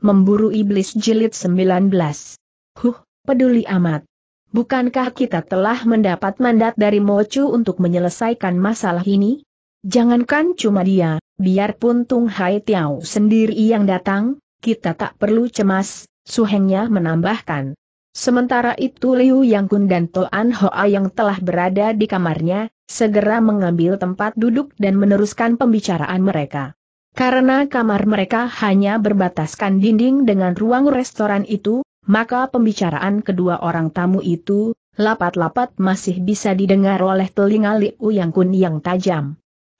Memburu Iblis Jilid 19. Huh, peduli amat. Bukankah kita telah mendapat mandat dari Mochu untuk menyelesaikan masalah ini? Jangankan cuma dia, biarpun Tung Hai Tiao sendiri yang datang, kita tak perlu cemas, suhengnya menambahkan. Sementara itu Liu Yang Kun dan Toan Hoa yang telah berada di kamarnya, segera mengambil tempat duduk dan meneruskan pembicaraan mereka. Karena kamar mereka hanya berbataskan dinding dengan ruang restoran itu, maka pembicaraan kedua orang tamu itu, lapat-lapat masih bisa didengar oleh telinga Liu Yang Kun yang tajam.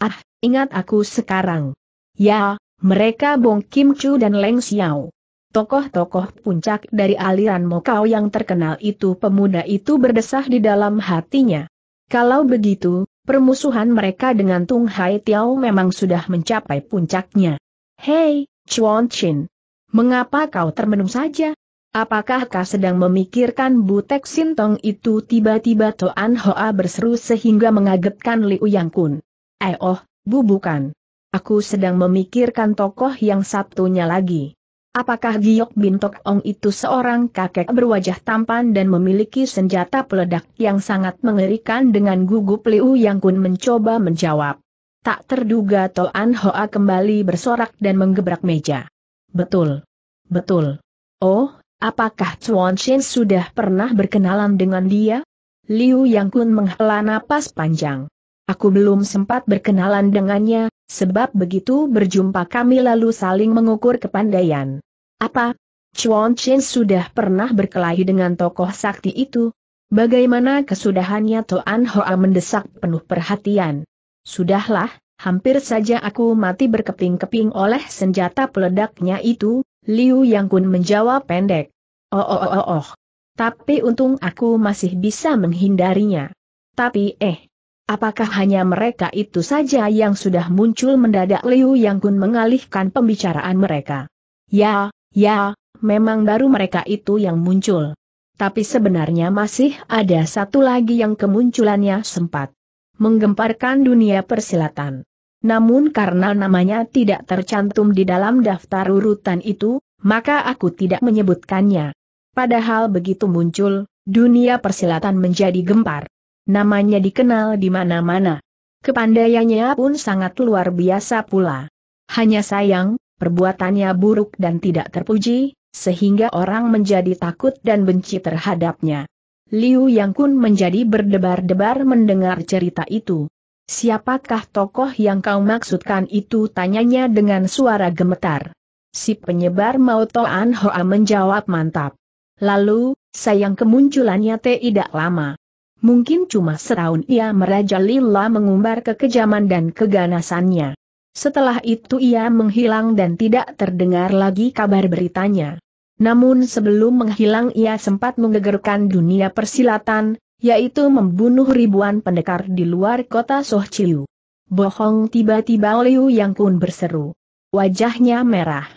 Ah, ingat aku sekarang. Ya, mereka Bong Kim Chu dan Leng Xiao. Tokoh-tokoh puncak dari aliran Mokau yang terkenal itu pemuda itu berdesah di dalam hatinya. Kalau begitu, permusuhan mereka dengan Tung Hai Tiao memang sudah mencapai puncaknya. Hei, Chuan Chin. Mengapa kau termenung saja? Apakah kau sedang memikirkan Butek Sintong itu tiba-tiba Toan Hoa berseru sehingga mengagetkan Liu Yang Kun? Eh oh, bu bukan. Aku sedang memikirkan tokoh yang satunya lagi. Apakah Giok Bintok Ong itu seorang kakek berwajah tampan dan memiliki senjata peledak yang sangat mengerikan dengan gugup Liu Yang Kun mencoba menjawab. Tak terduga Toan Hoa kembali bersorak dan menggebrak meja. Betul. Betul. Oh, apakah Chuan Shen sudah pernah berkenalan dengan dia? Liu Yang Kun menghela napas panjang. Aku belum sempat berkenalan dengannya, sebab begitu berjumpa kami lalu saling mengukur kepandaian. Apa? Chuan Chen sudah pernah berkelahi dengan tokoh sakti itu? Bagaimana kesudahannya Toan Hoa mendesak penuh perhatian. Sudahlah, hampir saja aku mati berkeping-keping oleh senjata peledaknya itu, Liu Yang Kun menjawab pendek. Oh oh oh oh oh. Tapi untung aku masih bisa menghindarinya. Tapi eh, Apakah hanya mereka itu saja yang sudah muncul mendadak Liu Yang Kun mengalihkan pembicaraan mereka? Ya, ya, memang baru mereka itu yang muncul. Tapi sebenarnya masih ada satu lagi yang kemunculannya sempat menggemparkan dunia persilatan. Namun karena namanya tidak tercantum di dalam daftar urutan itu, maka aku tidak menyebutkannya. Padahal begitu muncul, dunia persilatan menjadi gempar namanya dikenal di mana-mana. Kepandaiannya pun sangat luar biasa pula. Hanya sayang, perbuatannya buruk dan tidak terpuji, sehingga orang menjadi takut dan benci terhadapnya. Liu Yang Kun menjadi berdebar-debar mendengar cerita itu. Siapakah tokoh yang kau maksudkan itu tanyanya dengan suara gemetar. Si penyebar Mao Toan Hoa menjawab mantap. Lalu, sayang kemunculannya tidak lama. Mungkin cuma setahun ia merajalela mengumbar kekejaman dan keganasannya. Setelah itu ia menghilang dan tidak terdengar lagi kabar beritanya. Namun sebelum menghilang ia sempat menggegerkan dunia persilatan, yaitu membunuh ribuan pendekar di luar kota Sohciu. Bohong tiba-tiba Liu Yang Kun berseru. Wajahnya merah.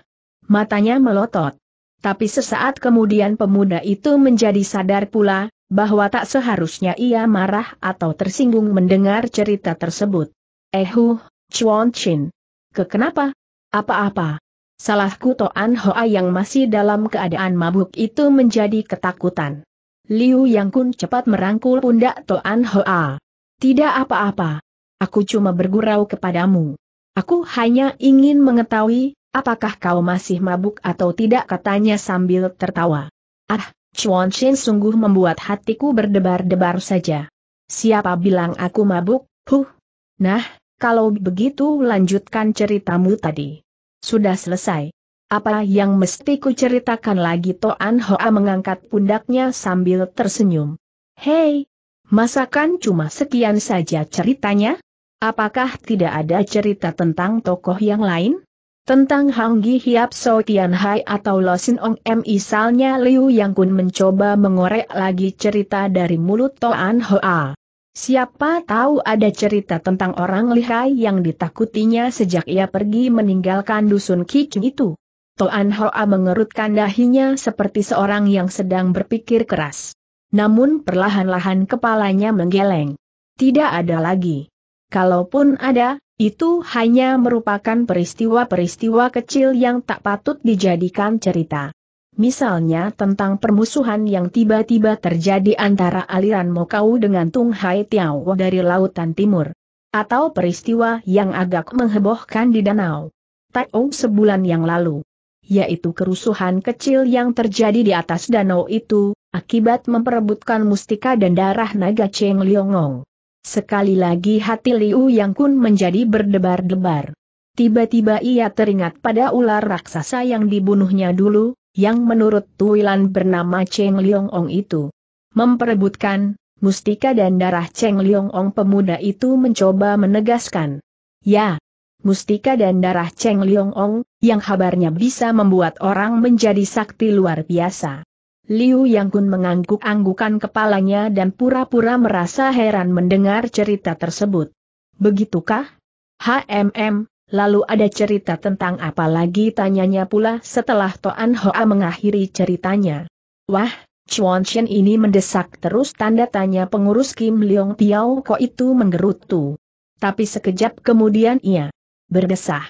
Matanya melotot. Tapi sesaat kemudian pemuda itu menjadi sadar pula, bahwa tak seharusnya ia marah atau tersinggung mendengar cerita tersebut. Ehu, eh Chuan Chin. kenapa? Apa-apa? Salahku Toan Hoa yang masih dalam keadaan mabuk itu menjadi ketakutan. Liu Yang Kun cepat merangkul pundak Toan Hoa. Tidak apa-apa. Aku cuma bergurau kepadamu. Aku hanya ingin mengetahui, apakah kau masih mabuk atau tidak katanya sambil tertawa. Ah, Chuan Chin sungguh membuat hatiku berdebar-debar saja. Siapa bilang aku mabuk, huh? Nah, kalau begitu lanjutkan ceritamu tadi. Sudah selesai. Apa yang mesti ku ceritakan lagi Toan Hoa mengangkat pundaknya sambil tersenyum. Hei, masakan cuma sekian saja ceritanya? Apakah tidak ada cerita tentang tokoh yang lain? Tentang Hang Gi Hiap So Tian Hai atau Lo Sin Ong M misalnya Liu Yang Kun mencoba mengorek lagi cerita dari mulut Toan Hoa. Siapa tahu ada cerita tentang orang lihai yang ditakutinya sejak ia pergi meninggalkan dusun Kicung itu. Toan Hoa mengerutkan dahinya seperti seorang yang sedang berpikir keras. Namun perlahan-lahan kepalanya menggeleng. Tidak ada lagi. Kalaupun ada, itu hanya merupakan peristiwa-peristiwa kecil yang tak patut dijadikan cerita. Misalnya tentang permusuhan yang tiba-tiba terjadi antara aliran Mokau dengan Tung Hai Tiao dari Lautan Timur. Atau peristiwa yang agak menghebohkan di danau. Taung oh, sebulan yang lalu. Yaitu kerusuhan kecil yang terjadi di atas danau itu, akibat memperebutkan mustika dan darah naga Cheng Liongong. Sekali lagi hati Liu Yang Kun menjadi berdebar-debar. Tiba-tiba ia teringat pada ular raksasa yang dibunuhnya dulu, yang menurut Tuilan bernama Cheng Liong Ong itu. Memperebutkan, mustika dan darah Cheng Liong Ong pemuda itu mencoba menegaskan. Ya, mustika dan darah Cheng Liong Ong, yang kabarnya bisa membuat orang menjadi sakti luar biasa. Liu Yang Kun mengangguk-anggukan kepalanya dan pura-pura merasa heran mendengar cerita tersebut. Begitukah? HMM, lalu ada cerita tentang apa lagi tanyanya pula setelah Toan Hoa mengakhiri ceritanya. Wah, Chuan Shen ini mendesak terus tanda tanya pengurus Kim Leong Tiao kok itu menggerutu. Tapi sekejap kemudian ia berdesah.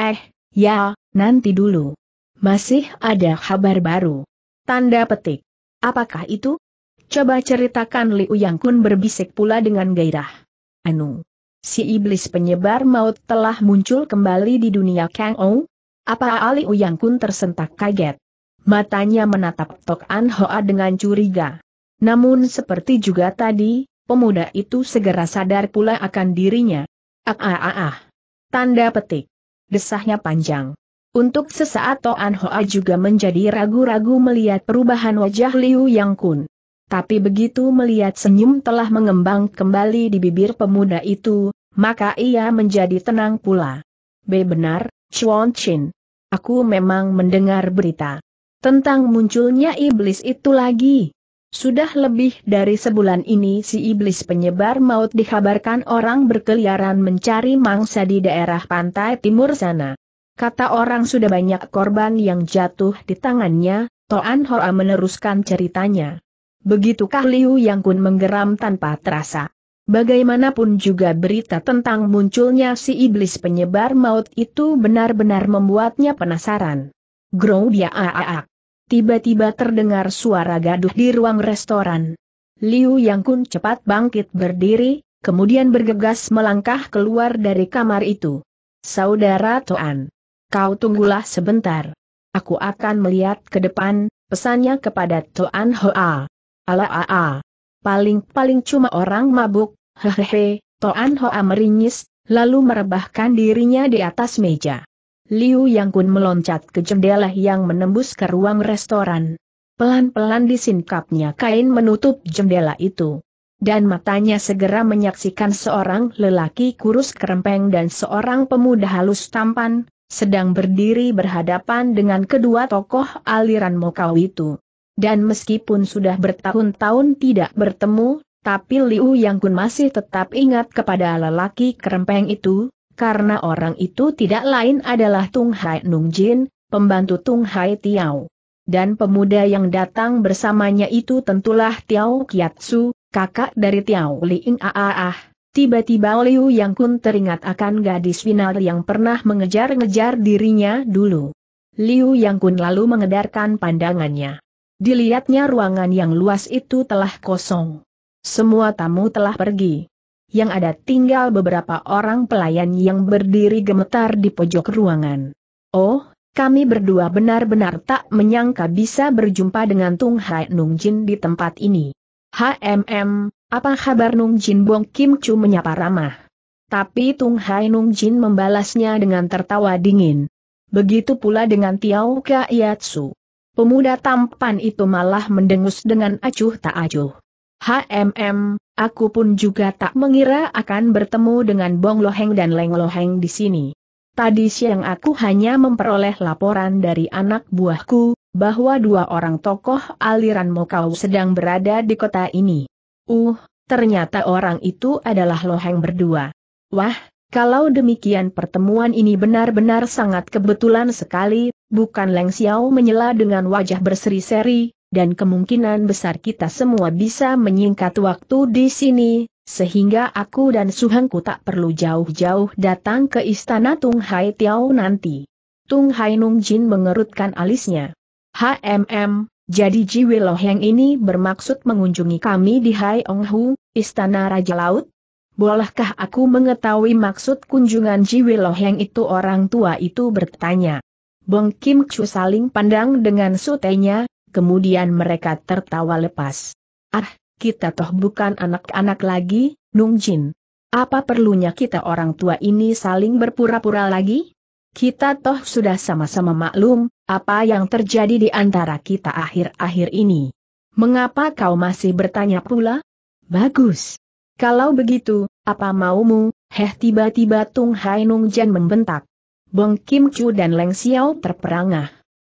Eh, ya, nanti dulu. Masih ada kabar baru. Tanda petik. Apakah itu? Coba ceritakan Liu Yang Kun berbisik pula dengan gairah. Anu. Si iblis penyebar maut telah muncul kembali di dunia Kang Ou? Apa Liu Yang Kun tersentak kaget? Matanya menatap Tok An Hoa dengan curiga. Namun seperti juga tadi, pemuda itu segera sadar pula akan dirinya. Ah ah ah ah. Tanda petik. Desahnya panjang. Untuk sesaat Toan Hoa juga menjadi ragu-ragu melihat perubahan wajah Liu Yang Kun. Tapi begitu melihat senyum telah mengembang kembali di bibir pemuda itu, maka ia menjadi tenang pula. B. Benar, Chuan Chin. Aku memang mendengar berita. Tentang munculnya iblis itu lagi. Sudah lebih dari sebulan ini si iblis penyebar maut dikabarkan orang berkeliaran mencari mangsa di daerah pantai timur sana. Kata orang sudah banyak korban yang jatuh di tangannya, Toan Hoa meneruskan ceritanya. Begitukah Liu Yang Kun menggeram tanpa terasa. Bagaimanapun juga berita tentang munculnya si iblis penyebar maut itu benar-benar membuatnya penasaran. Grow dia aaak. Tiba-tiba terdengar suara gaduh di ruang restoran. Liu Yang Kun cepat bangkit berdiri, kemudian bergegas melangkah keluar dari kamar itu. Saudara Toan. Kau tunggulah sebentar. Aku akan melihat ke depan, pesannya kepada Tuan Hoa. Ala aa. Paling-paling cuma orang mabuk, hehehe, Tuan Hoa meringis, lalu merebahkan dirinya di atas meja. Liu Yang Kun meloncat ke jendela yang menembus ke ruang restoran. Pelan-pelan disingkapnya kain menutup jendela itu. Dan matanya segera menyaksikan seorang lelaki kurus kerempeng dan seorang pemuda halus tampan, sedang berdiri berhadapan dengan kedua tokoh aliran Mokau itu. Dan meskipun sudah bertahun-tahun tidak bertemu, tapi Liu Yang Kun masih tetap ingat kepada lelaki kerempeng itu, karena orang itu tidak lain adalah Tung Hai Nung Jin, pembantu Tung Hai Tiao. Dan pemuda yang datang bersamanya itu tentulah Tiao Kiatsu, kakak dari Tiao Liing Aaah. Tiba-tiba Liu Yang Kun teringat akan gadis final yang pernah mengejar-ngejar dirinya dulu. Liu Yang Kun lalu mengedarkan pandangannya. Dilihatnya ruangan yang luas itu telah kosong. Semua tamu telah pergi. Yang ada tinggal beberapa orang pelayan yang berdiri gemetar di pojok ruangan. Oh, kami berdua benar-benar tak menyangka bisa berjumpa dengan Tung Hai Nung Jin di tempat ini. HMM, apa kabar Nung Jin Bong Kim Chu menyapa ramah. Tapi Tung Hai Nung Jin membalasnya dengan tertawa dingin. Begitu pula dengan Tiao Ka Yatsu. Pemuda tampan itu malah mendengus dengan acuh tak acuh. HMM, aku pun juga tak mengira akan bertemu dengan Bong Loheng dan Leng Loheng di sini. Tadi siang aku hanya memperoleh laporan dari anak buahku, bahwa dua orang tokoh aliran Mokau sedang berada di kota ini. Uh, ternyata orang itu adalah Loheng berdua. Wah, kalau demikian pertemuan ini benar-benar sangat kebetulan sekali, bukan Leng Xiao menyela dengan wajah berseri-seri, dan kemungkinan besar kita semua bisa menyingkat waktu di sini, sehingga aku dan Suhengku tak perlu jauh-jauh datang ke istana Tung Hai Tiao nanti. Tung Hai Nung Jin mengerutkan alisnya. HMM, jadi Ji Loheng ini bermaksud mengunjungi kami di Hai Ong Hu, Istana Raja Laut? Bolehkah aku mengetahui maksud kunjungan Ji Loheng itu orang tua itu bertanya. Bong Kim Chu saling pandang dengan sutenya, kemudian mereka tertawa lepas. Ah, kita toh bukan anak-anak lagi, Nung Jin. Apa perlunya kita orang tua ini saling berpura-pura lagi? Kita toh sudah sama-sama maklum, apa yang terjadi di antara kita akhir-akhir ini. Mengapa kau masih bertanya pula? Bagus. Kalau begitu, apa maumu? Heh tiba-tiba Tung Hai Nung Jan membentak. Bong Kim Chu dan Leng Xiao terperangah.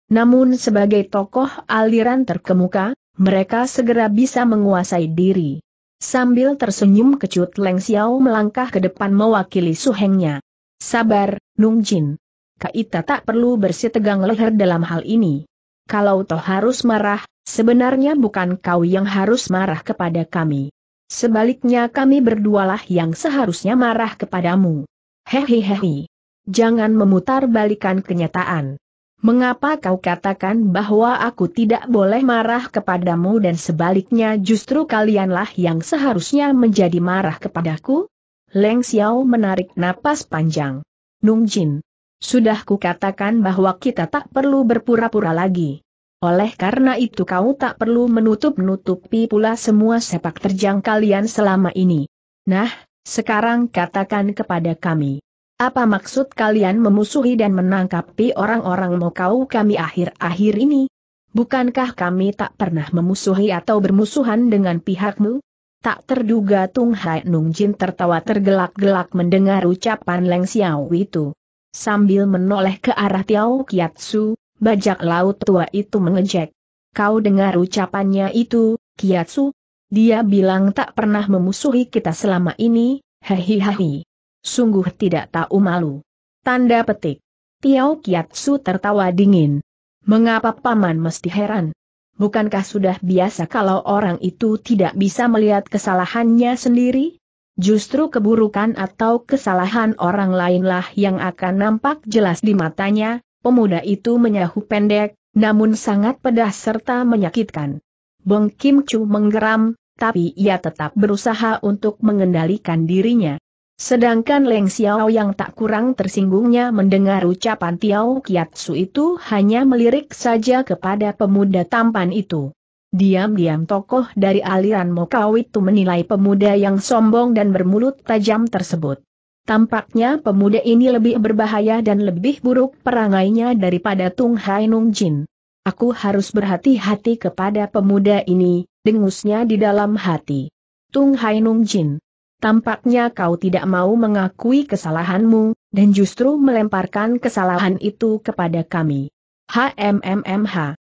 Namun sebagai tokoh aliran terkemuka, mereka segera bisa menguasai diri. Sambil tersenyum kecut Leng Xiao melangkah ke depan mewakili suhengnya. Sabar, Nung Jin. Kaita tak perlu bersitegang leher dalam hal ini. Kalau toh harus marah, sebenarnya bukan kau yang harus marah kepada kami. Sebaliknya kami berdualah yang seharusnya marah kepadamu. Hehehe. Jangan memutar balikan kenyataan. Mengapa kau katakan bahwa aku tidak boleh marah kepadamu dan sebaliknya justru kalianlah yang seharusnya menjadi marah kepadaku? Leng Xiao menarik napas panjang. Nung Jin, sudah kukatakan bahwa kita tak perlu berpura-pura lagi. Oleh karena itu kau tak perlu menutup-nutupi pula semua sepak terjang kalian selama ini. Nah, sekarang katakan kepada kami. Apa maksud kalian memusuhi dan menangkapi orang-orang mau kau kami akhir-akhir ini? Bukankah kami tak pernah memusuhi atau bermusuhan dengan pihakmu? Tak terduga Tung Hai Nung Jin tertawa tergelak-gelak mendengar ucapan Leng Xiao itu. Sambil menoleh ke arah Tiao Kiatsu, bajak laut tua itu mengejek. Kau dengar ucapannya itu, Kiatsu? Dia bilang tak pernah memusuhi kita selama ini, hahihahi. Sungguh tidak tahu malu. Tanda petik. Tiao Kiatsu tertawa dingin. Mengapa paman mesti heran? Bukankah sudah biasa kalau orang itu tidak bisa melihat kesalahannya sendiri? Justru keburukan atau kesalahan orang lainlah yang akan nampak jelas di matanya, pemuda itu menyahu pendek, namun sangat pedas serta menyakitkan. Bong Kim Chu menggeram, tapi ia tetap berusaha untuk mengendalikan dirinya. Sedangkan Leng Xiao yang tak kurang tersinggungnya mendengar ucapan Tiao Kiat Su itu hanya melirik saja kepada pemuda tampan itu. Diam-diam tokoh dari aliran Mokau itu menilai pemuda yang sombong dan bermulut tajam tersebut. Tampaknya pemuda ini lebih berbahaya dan lebih buruk perangainya daripada Tung Hai Nung Jin. Aku harus berhati-hati kepada pemuda ini, dengusnya di dalam hati. Tung Hai Nung Jin. Tampaknya kau tidak mau mengakui kesalahanmu, dan justru melemparkan kesalahan itu kepada kami. HMMMH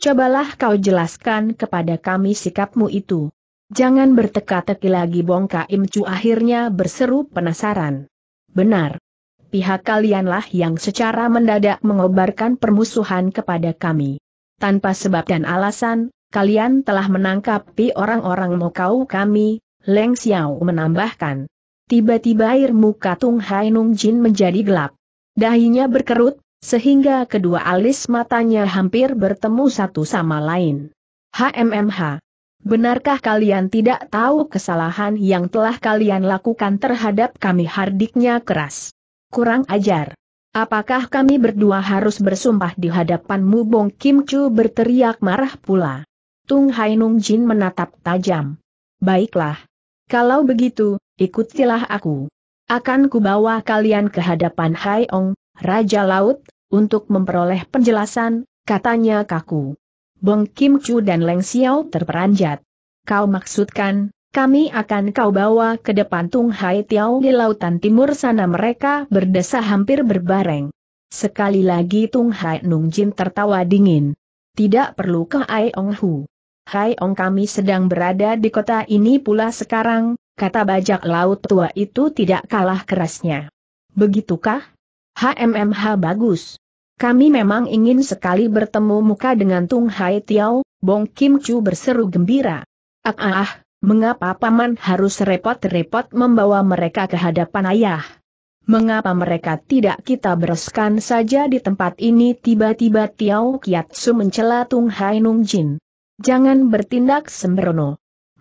cobalah kau jelaskan kepada kami sikapmu itu. Jangan berteka-teki lagi Bongka Im Chu akhirnya berseru penasaran. Benar. Pihak kalianlah yang secara mendadak mengobarkan permusuhan kepada kami. Tanpa sebab dan alasan, kalian telah menangkapi orang-orang Mokau kami, Leng Xiao menambahkan. Tiba-tiba air muka Tung Hai Nung Jin menjadi gelap. Dahinya berkerut, sehingga kedua alis matanya hampir bertemu satu sama lain. HMMH. Benarkah kalian tidak tahu kesalahan yang telah kalian lakukan terhadap kami hardiknya keras? Kurang ajar. Apakah kami berdua harus bersumpah di hadapanmu Bong Kim Chu berteriak marah pula. Tung Hai Nung Jin menatap tajam. Baiklah. Kalau begitu, ikutilah aku. Akan kubawa kalian ke hadapan Hai Ong, Raja Laut, untuk memperoleh penjelasan, katanya kaku. Beng Kim Chu dan Leng Xiao terperanjat. Kau maksudkan, kami akan kau bawa ke depan Tung Hai Tiao di lautan timur sana mereka berdesa hampir berbareng. Sekali lagi Tung Hai Nung Jin tertawa dingin. Tidak perlu ke Ai Ong Hu. Hai Ong kami sedang berada di kota ini pula sekarang, kata bajak laut tua itu tidak kalah kerasnya. Begitukah? HMMH bagus. Kami memang ingin sekali bertemu muka dengan Tung Hai Tiao, Bong Kim Chu berseru gembira. Ah, ah, ah, mengapa paman harus repot-repot membawa mereka ke hadapan ayah? Mengapa mereka tidak kita bereskan saja di tempat ini tiba-tiba Tiao Su mencela Tung Hai Nung Jin. Jangan bertindak sembrono.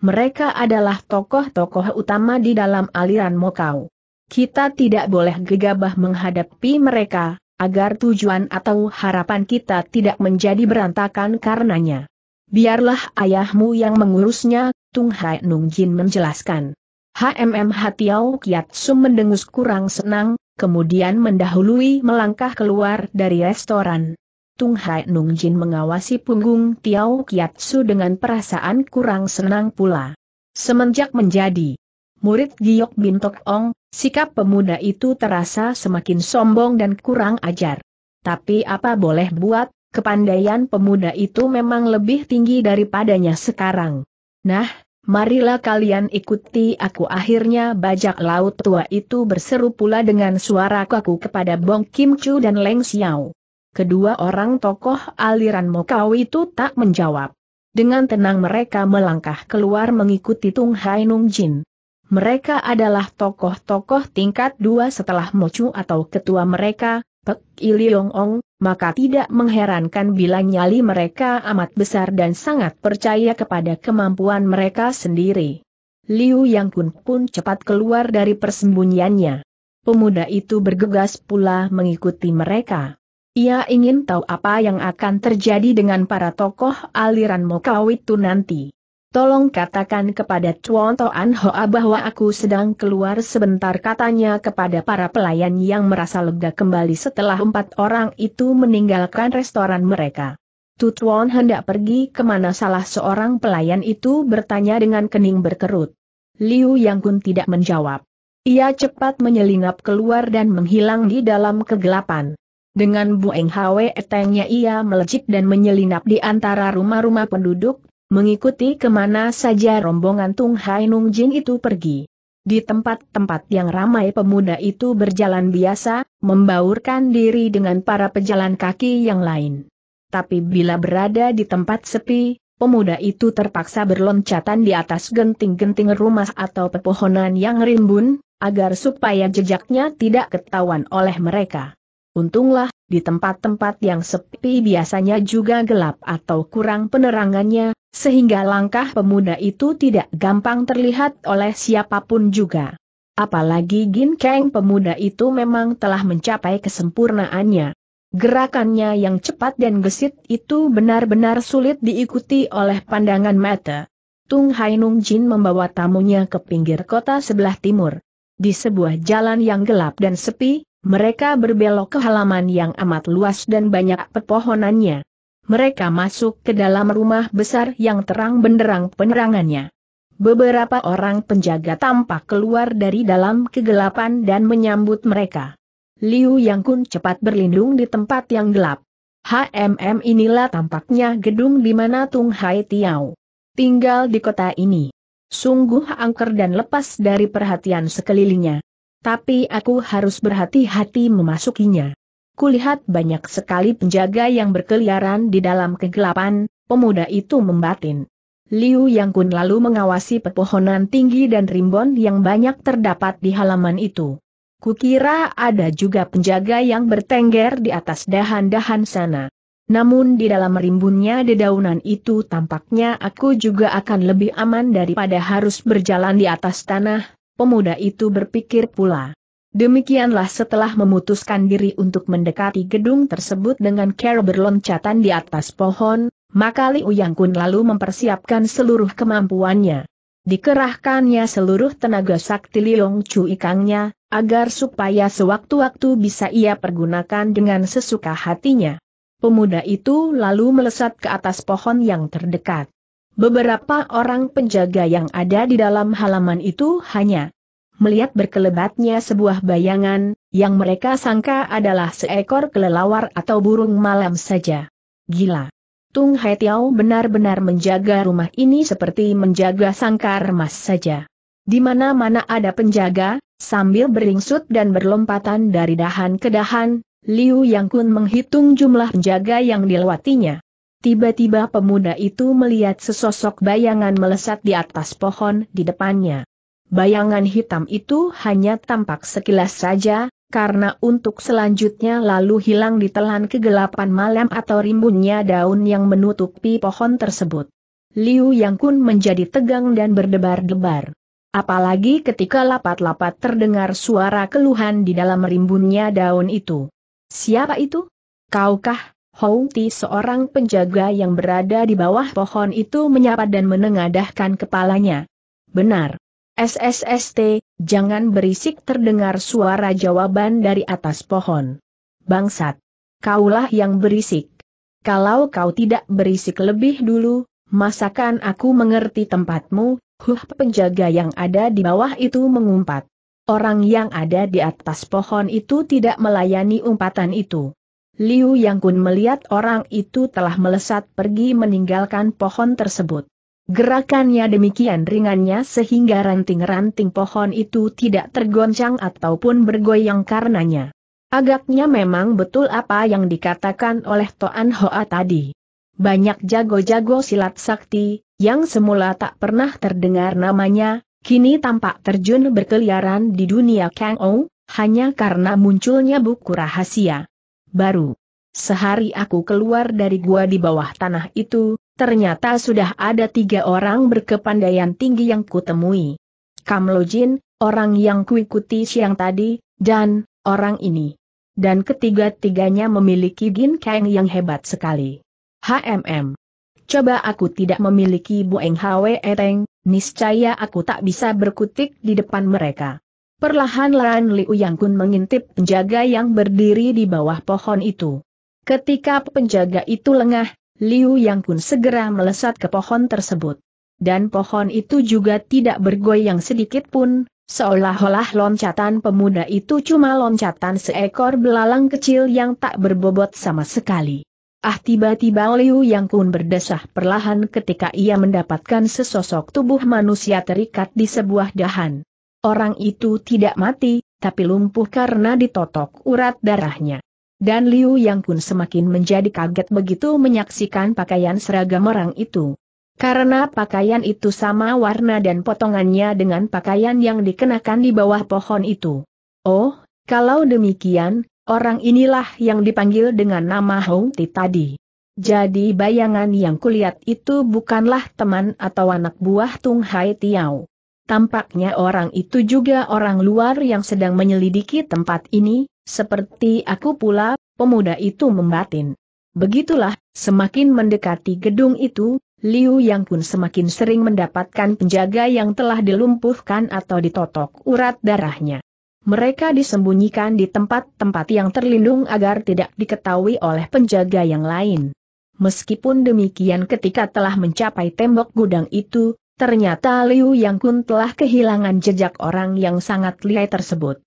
Mereka adalah tokoh-tokoh utama di dalam aliran Mokau. Kita tidak boleh gegabah menghadapi mereka, agar tujuan atau harapan kita tidak menjadi berantakan karenanya. Biarlah ayahmu yang mengurusnya, Tung Hai Nung Jin menjelaskan. HMM Hatiau Sum mendengus kurang senang, kemudian mendahului melangkah keluar dari restoran. Tung Hai Nung Jin mengawasi punggung Tiao Su dengan perasaan kurang senang pula. Semenjak menjadi murid Giok Bintok Ong, Sikap pemuda itu terasa semakin sombong dan kurang ajar. Tapi apa boleh buat, kepandaian pemuda itu memang lebih tinggi daripadanya sekarang. Nah, marilah kalian ikuti aku akhirnya bajak laut tua itu berseru pula dengan suara kaku kepada Bong Kim Chu dan Leng Xiao. Kedua orang tokoh aliran Mokau itu tak menjawab. Dengan tenang mereka melangkah keluar mengikuti Tung Hai Nung Jin. Mereka adalah tokoh-tokoh tingkat dua setelah Mocu atau ketua mereka, Pek Iliong Ong, maka tidak mengherankan bila nyali mereka amat besar dan sangat percaya kepada kemampuan mereka sendiri. Liu Yang Kun pun cepat keluar dari persembunyiannya. Pemuda itu bergegas pula mengikuti mereka. Ia ingin tahu apa yang akan terjadi dengan para tokoh aliran Mokau itu nanti. Tolong katakan kepada Chuan Toan Hoa bahwa aku sedang keluar sebentar katanya kepada para pelayan yang merasa lega kembali setelah empat orang itu meninggalkan restoran mereka. Tu Chuan hendak pergi kemana salah seorang pelayan itu bertanya dengan kening berkerut. Liu Yang Kun tidak menjawab. Ia cepat menyelinap keluar dan menghilang di dalam kegelapan. Dengan Bu Eng Hwe etengnya ia melejit dan menyelinap di antara rumah-rumah penduduk mengikuti kemana saja rombongan Tung Hai Nung Jin itu pergi. Di tempat-tempat yang ramai pemuda itu berjalan biasa, membaurkan diri dengan para pejalan kaki yang lain. Tapi bila berada di tempat sepi, pemuda itu terpaksa berloncatan di atas genting-genting rumah atau pepohonan yang rimbun, agar supaya jejaknya tidak ketahuan oleh mereka. Untunglah, di tempat-tempat yang sepi biasanya juga gelap atau kurang penerangannya, sehingga langkah pemuda itu tidak gampang terlihat oleh siapapun juga. Apalagi Gin Kang pemuda itu memang telah mencapai kesempurnaannya. Gerakannya yang cepat dan gesit itu benar-benar sulit diikuti oleh pandangan mata. Tung hai nung Jin membawa tamunya ke pinggir kota sebelah timur. Di sebuah jalan yang gelap dan sepi, mereka berbelok ke halaman yang amat luas dan banyak pepohonannya mereka masuk ke dalam rumah besar yang terang benderang penerangannya. Beberapa orang penjaga tampak keluar dari dalam kegelapan dan menyambut mereka. Liu Yang Kun cepat berlindung di tempat yang gelap. HMM inilah tampaknya gedung di mana Tung Hai Tiao tinggal di kota ini. Sungguh angker dan lepas dari perhatian sekelilingnya. Tapi aku harus berhati-hati memasukinya kulihat banyak sekali penjaga yang berkeliaran di dalam kegelapan, pemuda itu membatin. Liu Yang Kun lalu mengawasi pepohonan tinggi dan rimbon yang banyak terdapat di halaman itu. Kukira ada juga penjaga yang bertengger di atas dahan-dahan sana. Namun di dalam rimbunnya dedaunan itu tampaknya aku juga akan lebih aman daripada harus berjalan di atas tanah, pemuda itu berpikir pula. Demikianlah setelah memutuskan diri untuk mendekati gedung tersebut dengan cara berloncatan di atas pohon, maka Liu Yang Kun lalu mempersiapkan seluruh kemampuannya. Dikerahkannya seluruh tenaga sakti Liong Chu Ikangnya, agar supaya sewaktu-waktu bisa ia pergunakan dengan sesuka hatinya. Pemuda itu lalu melesat ke atas pohon yang terdekat. Beberapa orang penjaga yang ada di dalam halaman itu hanya melihat berkelebatnya sebuah bayangan, yang mereka sangka adalah seekor kelelawar atau burung malam saja. Gila. Tung Hai Tiao benar-benar menjaga rumah ini seperti menjaga sangkar emas saja. Di mana-mana ada penjaga, sambil beringsut dan berlompatan dari dahan ke dahan, Liu Yang Kun menghitung jumlah penjaga yang dilewatinya. Tiba-tiba pemuda itu melihat sesosok bayangan melesat di atas pohon di depannya. Bayangan hitam itu hanya tampak sekilas saja, karena untuk selanjutnya lalu hilang ditelan kegelapan malam atau rimbunnya daun yang menutupi pohon tersebut. Liu Yang Kun menjadi tegang dan berdebar-debar. Apalagi ketika lapat-lapat terdengar suara keluhan di dalam rimbunnya daun itu. Siapa itu? Kaukah? Hou Ti, seorang penjaga yang berada di bawah pohon itu menyapa dan menengadahkan kepalanya. Benar. SSST, jangan berisik terdengar suara jawaban dari atas pohon. Bangsat! Kaulah yang berisik. Kalau kau tidak berisik lebih dulu, masakan aku mengerti tempatmu, huh penjaga yang ada di bawah itu mengumpat. Orang yang ada di atas pohon itu tidak melayani umpatan itu. Liu Yang Kun melihat orang itu telah melesat pergi meninggalkan pohon tersebut. Gerakannya demikian ringannya sehingga ranting-ranting pohon itu tidak tergoncang ataupun bergoyang karenanya. Agaknya memang betul apa yang dikatakan oleh Toan Hoa tadi. Banyak jago-jago silat sakti, yang semula tak pernah terdengar namanya, kini tampak terjun berkeliaran di dunia Kang Ou, hanya karena munculnya buku rahasia. Baru sehari aku keluar dari gua di bawah tanah itu, Ternyata sudah ada tiga orang berkepandaian tinggi yang kutemui. Kamlojin, orang yang kuikuti siang tadi, dan orang ini. Dan ketiga-tiganya memiliki Gin Kang yang hebat sekali. HMM. Coba aku tidak memiliki Bueng Hwe Eteng, niscaya aku tak bisa berkutik di depan mereka. Perlahan-lahan Liu Yang Kun mengintip penjaga yang berdiri di bawah pohon itu. Ketika penjaga itu lengah, Liu Yang Kun segera melesat ke pohon tersebut. Dan pohon itu juga tidak bergoyang sedikit pun, seolah-olah loncatan pemuda itu cuma loncatan seekor belalang kecil yang tak berbobot sama sekali. Ah tiba-tiba Liu Yang Kun berdesah perlahan ketika ia mendapatkan sesosok tubuh manusia terikat di sebuah dahan. Orang itu tidak mati, tapi lumpuh karena ditotok urat darahnya. Dan Liu Yang pun semakin menjadi kaget begitu menyaksikan pakaian seragam orang itu. Karena pakaian itu sama warna dan potongannya dengan pakaian yang dikenakan di bawah pohon itu. Oh, kalau demikian, orang inilah yang dipanggil dengan nama Hong Ti tadi. Jadi bayangan yang kulihat itu bukanlah teman atau anak buah Tung Hai Tiao. Tampaknya orang itu juga orang luar yang sedang menyelidiki tempat ini, seperti aku pula, pemuda itu membatin. Begitulah, semakin mendekati gedung itu, Liu Yang pun semakin sering mendapatkan penjaga yang telah dilumpuhkan atau ditotok urat darahnya. Mereka disembunyikan di tempat-tempat yang terlindung agar tidak diketahui oleh penjaga yang lain. Meskipun demikian ketika telah mencapai tembok gudang itu, ternyata Liu Yang Kun telah kehilangan jejak orang yang sangat lihai tersebut.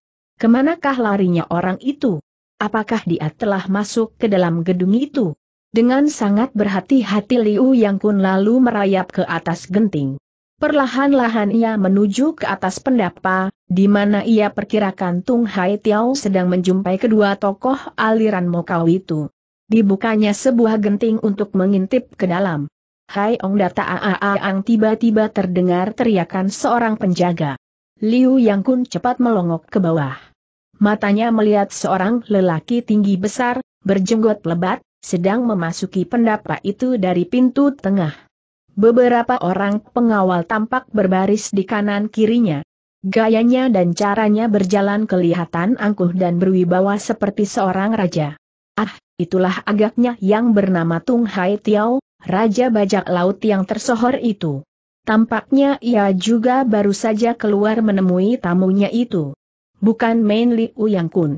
Kemanakah larinya orang itu? Apakah dia telah masuk ke dalam gedung itu? Dengan sangat berhati-hati Liu Yang Kun lalu merayap ke atas genting. Perlahan-lahan ia menuju ke atas pendapa, di mana ia perkirakan Tung Hai Tiao sedang menjumpai kedua tokoh aliran Mokau itu. Dibukanya sebuah genting untuk mengintip ke dalam. Hai Ong Data Aaang tiba-tiba terdengar teriakan seorang penjaga. Liu Yang Kun cepat melongok ke bawah matanya melihat seorang lelaki tinggi besar, berjenggot lebat, sedang memasuki pendapa itu dari pintu tengah. Beberapa orang pengawal tampak berbaris di kanan kirinya. Gayanya dan caranya berjalan kelihatan angkuh dan berwibawa seperti seorang raja. Ah, itulah agaknya yang bernama Tung Hai Tiao, Raja Bajak Laut yang tersohor itu. Tampaknya ia juga baru saja keluar menemui tamunya itu bukan Main Li Yang Kun.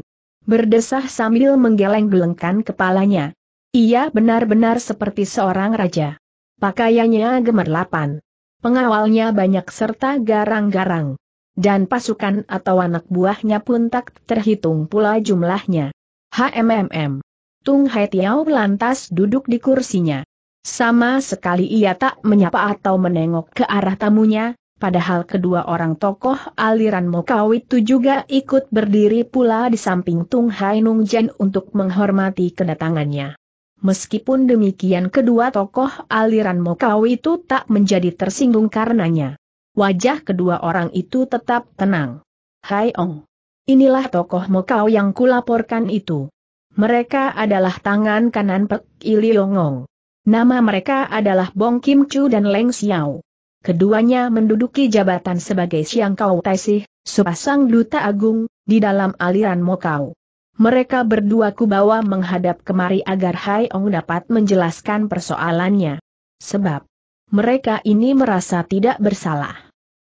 Berdesah sambil menggeleng-gelengkan kepalanya. Ia benar-benar seperti seorang raja. Pakaiannya gemerlapan. Pengawalnya banyak serta garang-garang. Dan pasukan atau anak buahnya pun tak terhitung pula jumlahnya. HMMM. Tung Hai Tiao lantas duduk di kursinya. Sama sekali ia tak menyapa atau menengok ke arah tamunya, padahal kedua orang tokoh aliran Mokau itu juga ikut berdiri pula di samping Tung Hai Nung Jen untuk menghormati kedatangannya. Meskipun demikian kedua tokoh aliran Mokau itu tak menjadi tersinggung karenanya. Wajah kedua orang itu tetap tenang. Hai Ong. Inilah tokoh Mokau yang kulaporkan itu. Mereka adalah tangan kanan Pek Iliongong. Nama mereka adalah Bong Kim Chu dan Leng Xiao. Keduanya menduduki jabatan sebagai Siang Kau Taisih, sepasang duta agung, di dalam aliran Mokau. Mereka berdua kubawa menghadap kemari agar Hai Ong dapat menjelaskan persoalannya. Sebab, mereka ini merasa tidak bersalah.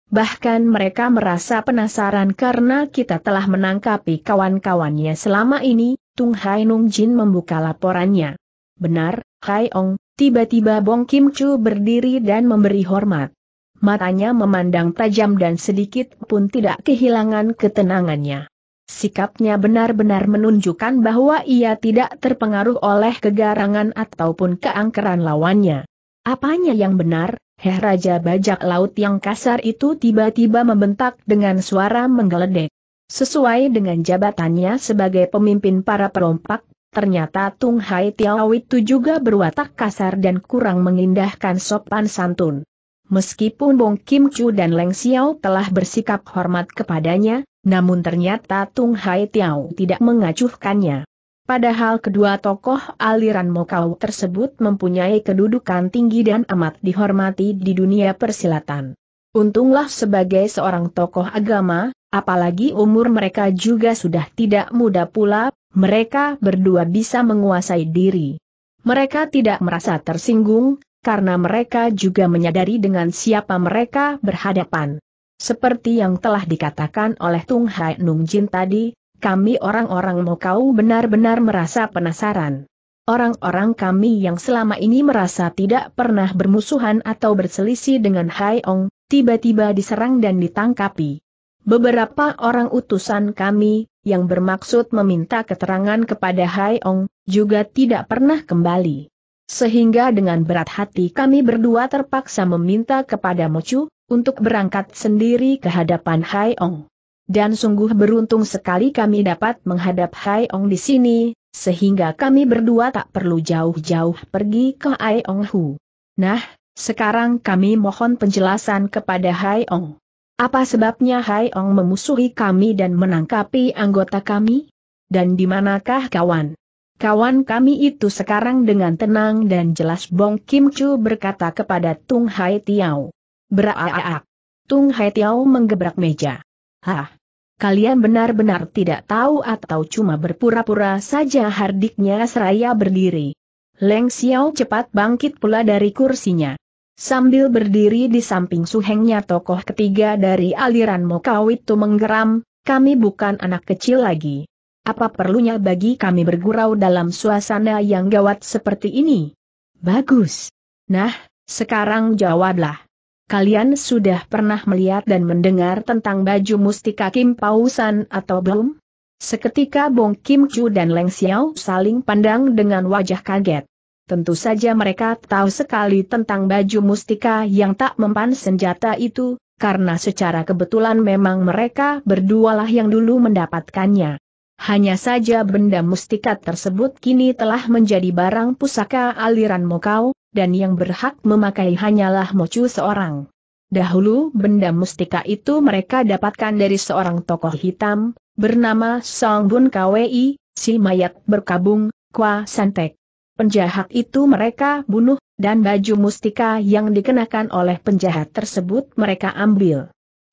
Bahkan mereka merasa penasaran karena kita telah menangkapi kawan-kawannya selama ini, Tung Hai Nung Jin membuka laporannya. Benar, Hai Ong, tiba-tiba Bong Kim Chu berdiri dan memberi hormat matanya memandang tajam dan sedikit pun tidak kehilangan ketenangannya. Sikapnya benar-benar menunjukkan bahwa ia tidak terpengaruh oleh kegarangan ataupun keangkeran lawannya. Apanya yang benar? Heh Raja Bajak Laut yang kasar itu tiba-tiba membentak dengan suara menggeledek. Sesuai dengan jabatannya sebagai pemimpin para perompak, ternyata Tung Hai Tiawit itu juga berwatak kasar dan kurang mengindahkan sopan santun. Meskipun Bong Kim Chu dan Leng Xiao telah bersikap hormat kepadanya, namun ternyata Tung Hai Tiao tidak mengacuhkannya. Padahal kedua tokoh aliran Mokau tersebut mempunyai kedudukan tinggi dan amat dihormati di dunia persilatan. Untunglah sebagai seorang tokoh agama, apalagi umur mereka juga sudah tidak muda pula, mereka berdua bisa menguasai diri. Mereka tidak merasa tersinggung, karena mereka juga menyadari dengan siapa mereka berhadapan. Seperti yang telah dikatakan oleh Tung Hai Nung Jin tadi, kami orang-orang Mokau benar-benar merasa penasaran. Orang-orang kami yang selama ini merasa tidak pernah bermusuhan atau berselisih dengan Hai Ong, tiba-tiba diserang dan ditangkapi. Beberapa orang utusan kami, yang bermaksud meminta keterangan kepada Hai Ong, juga tidak pernah kembali. Sehingga dengan berat hati kami berdua terpaksa meminta kepada Mochu untuk berangkat sendiri ke hadapan Hai Ong. Dan sungguh beruntung sekali kami dapat menghadap Hai Ong di sini, sehingga kami berdua tak perlu jauh-jauh pergi ke Hai Ong Hu. Nah, sekarang kami mohon penjelasan kepada Hai Ong. Apa sebabnya Hai Ong memusuhi kami dan menangkapi anggota kami? Dan di manakah kawan? Kawan kami itu sekarang dengan tenang dan jelas Bong Kim Chu berkata kepada Tung Hai Tiao. Beraak. Tung Hai Tiao menggebrak meja. Hah. Kalian benar-benar tidak tahu atau cuma berpura-pura saja hardiknya seraya berdiri. Leng Xiao cepat bangkit pula dari kursinya. Sambil berdiri di samping suhengnya tokoh ketiga dari aliran Mokawit itu menggeram, kami bukan anak kecil lagi. Apa perlunya bagi kami bergurau dalam suasana yang gawat seperti ini? Bagus. Nah, sekarang jawablah. Kalian sudah pernah melihat dan mendengar tentang baju mustika Kim Pausan atau belum? Seketika Bong Kim Chu dan Leng Xiao saling pandang dengan wajah kaget. Tentu saja mereka tahu sekali tentang baju mustika yang tak mempan senjata itu, karena secara kebetulan memang mereka berdualah yang dulu mendapatkannya. Hanya saja benda mustika tersebut kini telah menjadi barang pusaka aliran Mokau, dan yang berhak memakai hanyalah Mocu seorang. Dahulu benda mustika itu mereka dapatkan dari seorang tokoh hitam, bernama Song Bun Kwi, si mayat berkabung, Kwa Santek. Penjahat itu mereka bunuh, dan baju mustika yang dikenakan oleh penjahat tersebut mereka ambil.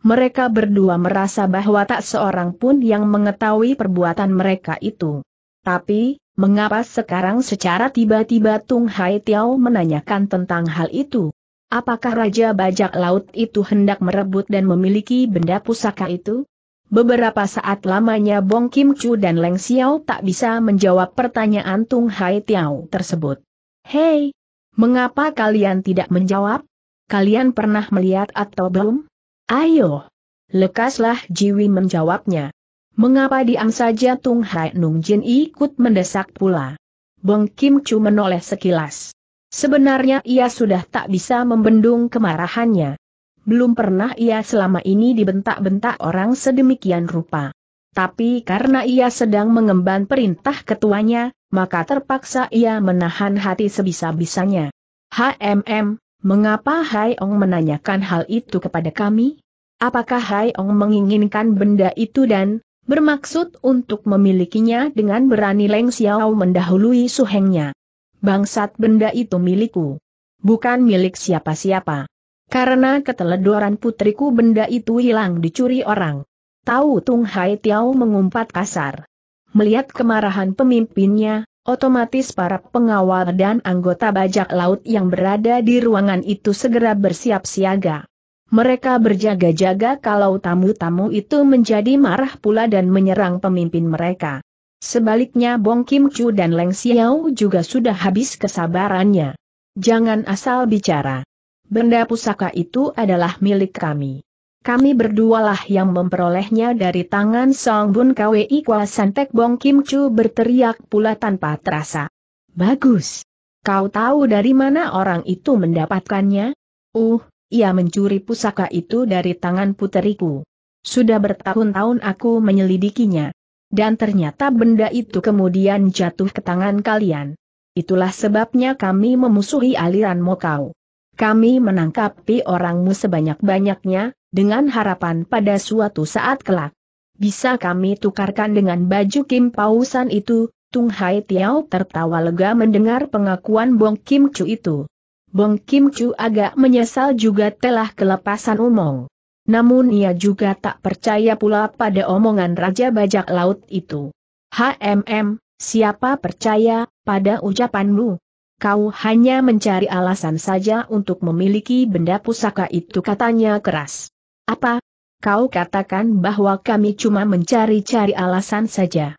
Mereka berdua merasa bahwa tak seorang pun yang mengetahui perbuatan mereka itu. Tapi, mengapa sekarang secara tiba-tiba Tung Hai Tiao menanyakan tentang hal itu? Apakah Raja Bajak Laut itu hendak merebut dan memiliki benda pusaka itu? Beberapa saat lamanya Bong Kim Chu dan Leng Xiao tak bisa menjawab pertanyaan Tung Hai Tiao tersebut. Hei, mengapa kalian tidak menjawab? Kalian pernah melihat atau belum? Ayo! Lekaslah Jiwi menjawabnya. Mengapa diam saja Tung Hai Nung Jin ikut mendesak pula? Bong Kim Chu menoleh sekilas. Sebenarnya ia sudah tak bisa membendung kemarahannya. Belum pernah ia selama ini dibentak-bentak orang sedemikian rupa. Tapi karena ia sedang mengemban perintah ketuanya, maka terpaksa ia menahan hati sebisa-bisanya. HMM, Mengapa Hai Ong menanyakan hal itu kepada kami? Apakah Hai Ong menginginkan benda itu dan bermaksud untuk memilikinya dengan berani Leng Xiao mendahului suhengnya? Bangsat benda itu milikku. Bukan milik siapa-siapa. Karena keteledoran putriku benda itu hilang dicuri orang. Tahu Tung Hai Tiao mengumpat kasar. Melihat kemarahan pemimpinnya, Otomatis para pengawal dan anggota bajak laut yang berada di ruangan itu segera bersiap siaga. Mereka berjaga-jaga kalau tamu-tamu itu menjadi marah pula dan menyerang pemimpin mereka. Sebaliknya Bong Kim Chu dan Leng Xiao juga sudah habis kesabarannya. Jangan asal bicara. Benda pusaka itu adalah milik kami. Kami berdualah yang memperolehnya dari tangan Song Bun Kwei Kwa Santek Bong Kim Chu berteriak pula tanpa terasa. Bagus. Kau tahu dari mana orang itu mendapatkannya? Uh, ia mencuri pusaka itu dari tangan puteriku. Sudah bertahun-tahun aku menyelidikinya. Dan ternyata benda itu kemudian jatuh ke tangan kalian. Itulah sebabnya kami memusuhi aliran Mokau. Kami menangkapi orangmu sebanyak-banyaknya, dengan harapan pada suatu saat kelak. Bisa kami tukarkan dengan baju Kim Pausan itu, Tung Hai Tiao tertawa lega mendengar pengakuan Bong Kim Chu itu. Bong Kim Chu agak menyesal juga telah kelepasan omong. Namun ia juga tak percaya pula pada omongan Raja Bajak Laut itu. HMM, siapa percaya, pada ucapanmu? Kau hanya mencari alasan saja untuk memiliki benda pusaka itu katanya keras. Apa? Kau katakan bahwa kami cuma mencari-cari alasan saja.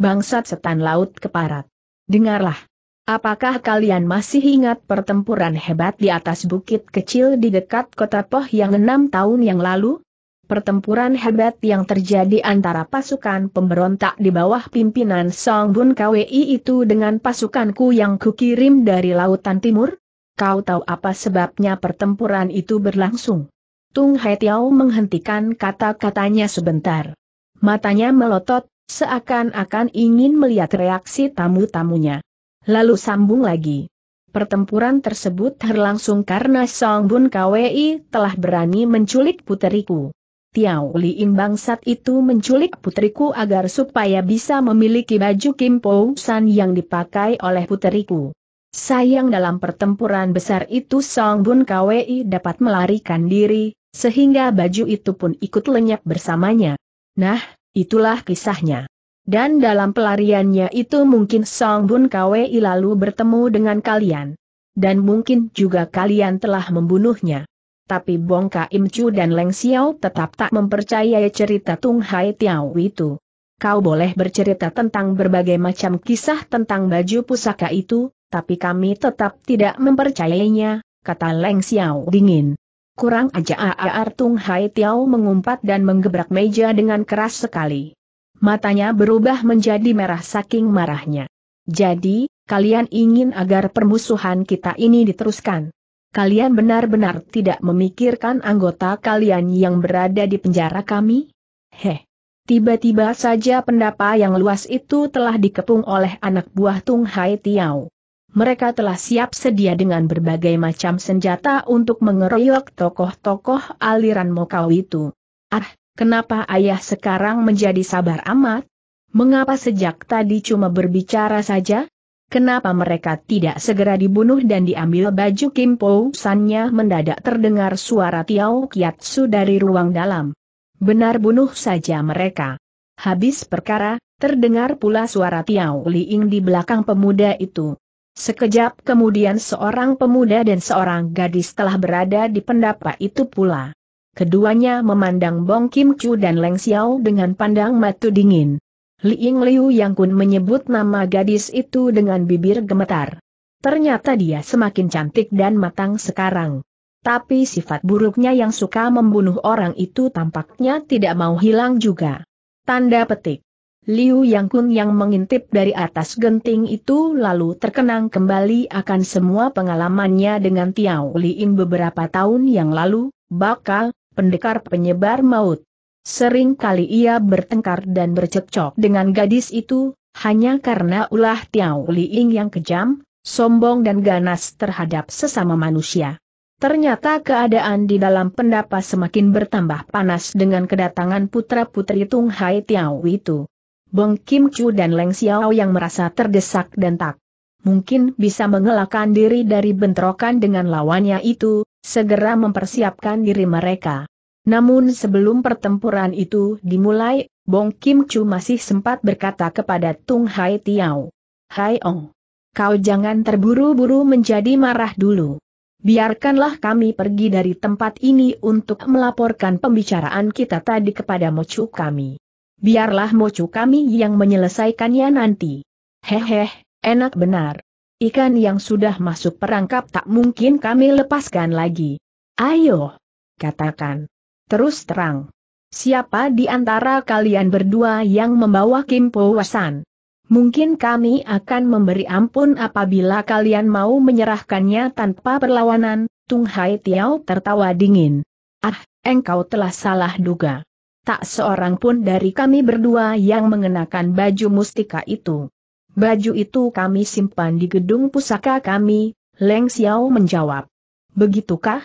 Bangsat setan laut keparat. Dengarlah. Apakah kalian masih ingat pertempuran hebat di atas bukit kecil di dekat kota Poh yang enam tahun yang lalu? Pertempuran hebat yang terjadi antara pasukan pemberontak di bawah pimpinan Song Bun KWI itu dengan pasukanku yang kukirim dari Lautan Timur? Kau tahu apa sebabnya pertempuran itu berlangsung? Tung Hai Tiao menghentikan kata-katanya sebentar. Matanya melotot, seakan-akan ingin melihat reaksi tamu-tamunya. Lalu sambung lagi. Pertempuran tersebut terlangsung karena Song Bun KWI telah berani menculik puteriku. Tiao Li Ing bangsat itu menculik puteriku agar supaya bisa memiliki baju Kim Po San yang dipakai oleh puteriku. Sayang dalam pertempuran besar itu Song Bun KWI dapat melarikan diri, sehingga baju itu pun ikut lenyap bersamanya. Nah, itulah kisahnya. Dan dalam pelariannya itu mungkin Song Bun Kwei lalu bertemu dengan kalian. Dan mungkin juga kalian telah membunuhnya. Tapi Bong Ka Im Chu dan Leng Xiao tetap tak mempercayai cerita Tung Hai Tiao itu. Kau boleh bercerita tentang berbagai macam kisah tentang baju pusaka itu, tapi kami tetap tidak mempercayainya, kata Leng Xiao dingin. Kurang aja Aar ah, ah, Tung Hai Tiao mengumpat dan menggebrak meja dengan keras sekali. Matanya berubah menjadi merah saking marahnya. Jadi, kalian ingin agar permusuhan kita ini diteruskan. Kalian benar-benar tidak memikirkan anggota kalian yang berada di penjara kami? Heh. Tiba-tiba saja pendapa yang luas itu telah dikepung oleh anak buah Tung Hai Tiao mereka telah siap sedia dengan berbagai macam senjata untuk mengeroyok tokoh-tokoh aliran Mokau itu. Ah, kenapa ayah sekarang menjadi sabar amat? Mengapa sejak tadi cuma berbicara saja? Kenapa mereka tidak segera dibunuh dan diambil baju Kim Po Sannya mendadak terdengar suara Tiao Kiatsu dari ruang dalam. Benar bunuh saja mereka. Habis perkara, terdengar pula suara Tiao Li Ying di belakang pemuda itu. Sekejap kemudian seorang pemuda dan seorang gadis telah berada di pendapa itu pula. Keduanya memandang Bong Kim Chu dan Leng Xiao dengan pandang matu dingin. Li Ying Liu Yang Kun menyebut nama gadis itu dengan bibir gemetar. Ternyata dia semakin cantik dan matang sekarang. Tapi sifat buruknya yang suka membunuh orang itu tampaknya tidak mau hilang juga. Tanda petik. Liu Yang Kun yang mengintip dari atas genting itu lalu terkenang kembali akan semua pengalamannya dengan Tiao Liin beberapa tahun yang lalu, bakal, pendekar penyebar maut. Sering kali ia bertengkar dan bercekcok dengan gadis itu, hanya karena ulah Tiao Liin yang kejam, sombong dan ganas terhadap sesama manusia. Ternyata keadaan di dalam pendapa semakin bertambah panas dengan kedatangan putra-putri Tung Hai Tiao itu. Bong Kim Chu dan Leng Xiao yang merasa terdesak dan tak mungkin bisa mengelakkan diri dari bentrokan dengan lawannya itu, segera mempersiapkan diri mereka. Namun sebelum pertempuran itu dimulai, Bong Kim Chu masih sempat berkata kepada Tung Hai Tiao. Hai Ong, kau jangan terburu-buru menjadi marah dulu. Biarkanlah kami pergi dari tempat ini untuk melaporkan pembicaraan kita tadi kepada mocu kami. Biarlah mocu kami yang menyelesaikannya nanti. Heheh, enak benar. Ikan yang sudah masuk perangkap tak mungkin kami lepaskan lagi. Ayo, katakan. Terus terang. Siapa di antara kalian berdua yang membawa Kim Po Wasan? Mungkin kami akan memberi ampun apabila kalian mau menyerahkannya tanpa perlawanan, Tung Hai Tiao tertawa dingin. Ah, engkau telah salah duga tak seorang pun dari kami berdua yang mengenakan baju mustika itu. Baju itu kami simpan di gedung pusaka kami, Leng Xiao menjawab. Begitukah?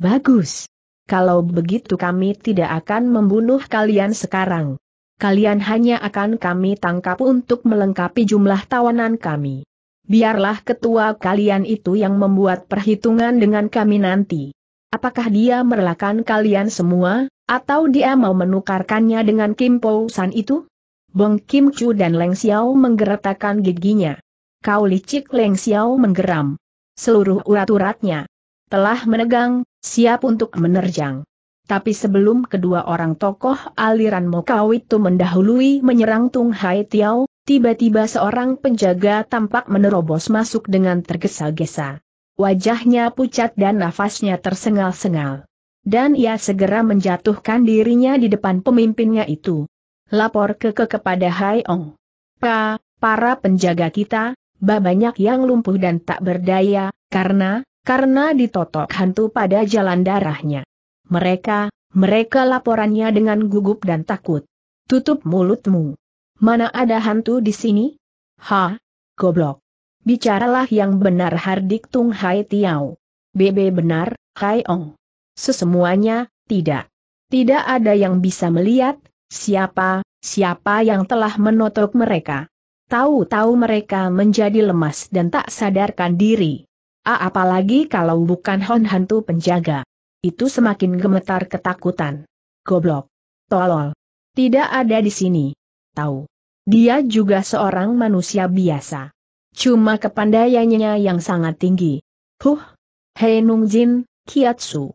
Bagus. Kalau begitu kami tidak akan membunuh kalian sekarang. Kalian hanya akan kami tangkap untuk melengkapi jumlah tawanan kami. Biarlah ketua kalian itu yang membuat perhitungan dengan kami nanti. Apakah dia merelakan kalian semua? Atau dia mau menukarkannya dengan Kim Po San itu? Bong Kim Chu dan Leng Xiao menggeretakkan giginya. Kau licik Leng Xiao menggeram. Seluruh urat-uratnya telah menegang, siap untuk menerjang. Tapi sebelum kedua orang tokoh aliran Mokau itu mendahului menyerang Tung Hai Tiao, tiba-tiba seorang penjaga tampak menerobos masuk dengan tergesa-gesa. Wajahnya pucat dan nafasnya tersengal-sengal dan ia segera menjatuhkan dirinya di depan pemimpinnya itu. Lapor ke ke kepada Hai Ong. Pa, para penjaga kita, banyak yang lumpuh dan tak berdaya, karena, karena ditotok hantu pada jalan darahnya. Mereka, mereka laporannya dengan gugup dan takut. Tutup mulutmu. Mana ada hantu di sini? Ha, goblok. Bicaralah yang benar Hardik Tung Hai Tiao. Bebe benar, Hai Ong. Sesemuanya, tidak. Tidak ada yang bisa melihat, siapa, siapa yang telah menotok mereka. Tahu-tahu mereka menjadi lemas dan tak sadarkan diri. A apalagi kalau bukan hon hantu penjaga. Itu semakin gemetar ketakutan. Goblok. Tolol. Tidak ada di sini. Tahu. Dia juga seorang manusia biasa. Cuma kepandaiannya yang sangat tinggi. Huh. Hei Nung Jin, Kiatsu.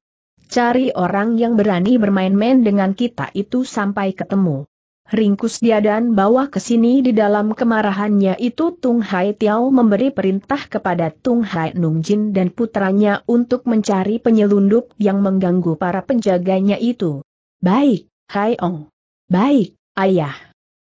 Cari orang yang berani bermain-main dengan kita itu sampai ketemu. Ringkus dia dan bawa ke sini di dalam kemarahannya itu Tung Hai Tiao memberi perintah kepada Tung Hai Nung Jin dan putranya untuk mencari penyelundup yang mengganggu para penjaganya itu. Baik, Hai Ong. Baik, ayah.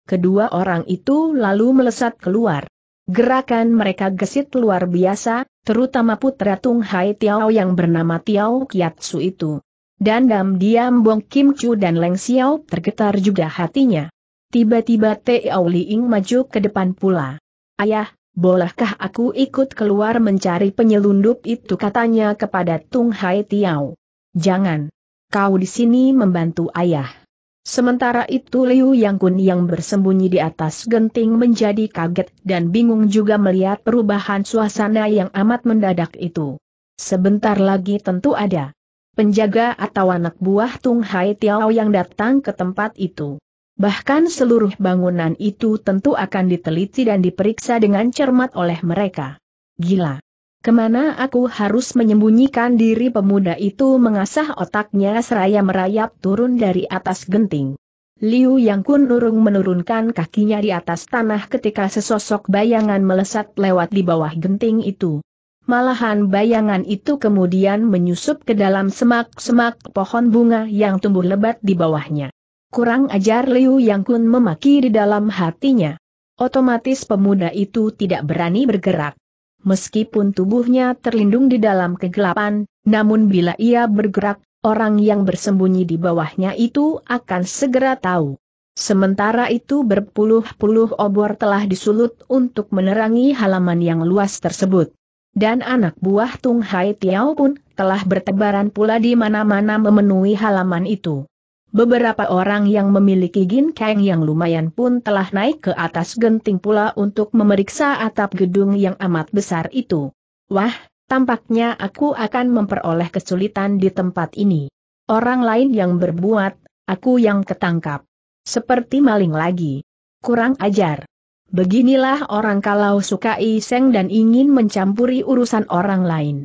Kedua orang itu lalu melesat keluar. Gerakan mereka gesit luar biasa, terutama putra Tung Hai Tiao yang bernama Tiao Su itu. Dandam diam Bong Kim Chu dan Leng Xiao tergetar juga hatinya. Tiba-tiba Tiao Li Ying maju ke depan pula. Ayah, bolehkah aku ikut keluar mencari penyelundup itu katanya kepada Tung Hai Tiao. Jangan. Kau di sini membantu ayah. Sementara itu Liu Yang Yangkun yang bersembunyi di atas genting menjadi kaget dan bingung juga melihat perubahan suasana yang amat mendadak itu. Sebentar lagi tentu ada penjaga atau anak buah Tung Hai Tiao yang datang ke tempat itu. Bahkan seluruh bangunan itu tentu akan diteliti dan diperiksa dengan cermat oleh mereka. Gila. Kemana aku harus menyembunyikan diri pemuda itu mengasah otaknya seraya merayap turun dari atas genting. Liu Yang Kun urung menurunkan kakinya di atas tanah ketika sesosok bayangan melesat lewat di bawah genting itu. Malahan bayangan itu kemudian menyusup ke dalam semak-semak pohon bunga yang tumbuh lebat di bawahnya. Kurang ajar Liu Yang Kun memaki di dalam hatinya. Otomatis pemuda itu tidak berani bergerak meskipun tubuhnya terlindung di dalam kegelapan, namun bila ia bergerak, orang yang bersembunyi di bawahnya itu akan segera tahu. Sementara itu berpuluh-puluh obor telah disulut untuk menerangi halaman yang luas tersebut. Dan anak buah Tung Hai Tiao pun telah bertebaran pula di mana-mana memenuhi halaman itu. Beberapa orang yang memiliki ginkang yang lumayan pun telah naik ke atas genting pula untuk memeriksa atap gedung yang amat besar itu. Wah, tampaknya aku akan memperoleh kesulitan di tempat ini. Orang lain yang berbuat, aku yang ketangkap. Seperti maling lagi. Kurang ajar. Beginilah orang kalau suka iseng dan ingin mencampuri urusan orang lain.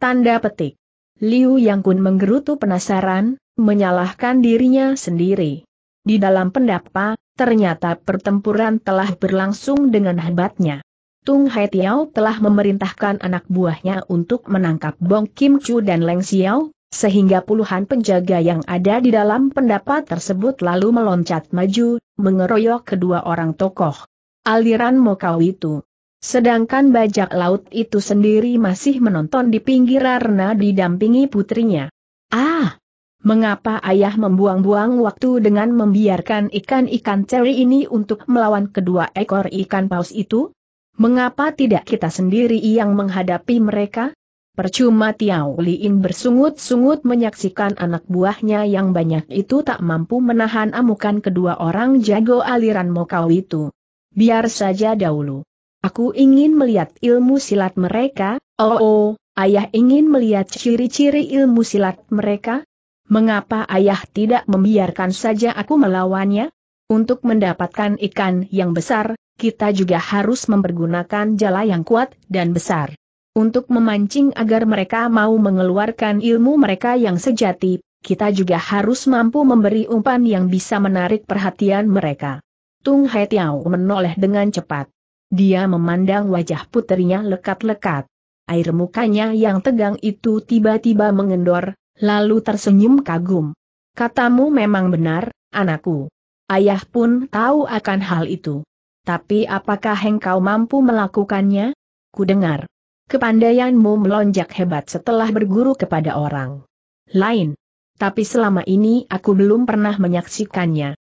Tanda petik. Liu Yang Kun menggerutu penasaran, menyalahkan dirinya sendiri. Di dalam pendapa, ternyata pertempuran telah berlangsung dengan hebatnya. Tung Hai Tiao telah memerintahkan anak buahnya untuk menangkap Bong Kim Chu dan Leng Xiao, sehingga puluhan penjaga yang ada di dalam pendapa tersebut lalu meloncat maju, mengeroyok kedua orang tokoh. Aliran Mokau itu. Sedangkan bajak laut itu sendiri masih menonton di pinggir arena didampingi putrinya. Ah! Mengapa ayah membuang-buang waktu dengan membiarkan ikan-ikan ceri ini untuk melawan kedua ekor ikan paus itu? Mengapa tidak kita sendiri yang menghadapi mereka? Percuma Tiao Liin bersungut-sungut menyaksikan anak buahnya yang banyak itu tak mampu menahan amukan kedua orang jago aliran Mokau itu. Biar saja dahulu. Aku ingin melihat ilmu silat mereka, oh oh, ayah ingin melihat ciri-ciri ilmu silat mereka, Mengapa ayah tidak membiarkan saja aku melawannya? Untuk mendapatkan ikan yang besar, kita juga harus mempergunakan jala yang kuat dan besar. Untuk memancing agar mereka mau mengeluarkan ilmu mereka yang sejati, kita juga harus mampu memberi umpan yang bisa menarik perhatian mereka. Tung Hai Tiao menoleh dengan cepat. Dia memandang wajah putrinya lekat-lekat. Air mukanya yang tegang itu tiba-tiba mengendor, lalu tersenyum kagum. Katamu memang benar, anakku. Ayah pun tahu akan hal itu. Tapi apakah engkau mampu melakukannya? Kudengar. Kepandaianmu melonjak hebat setelah berguru kepada orang lain. Tapi selama ini aku belum pernah menyaksikannya.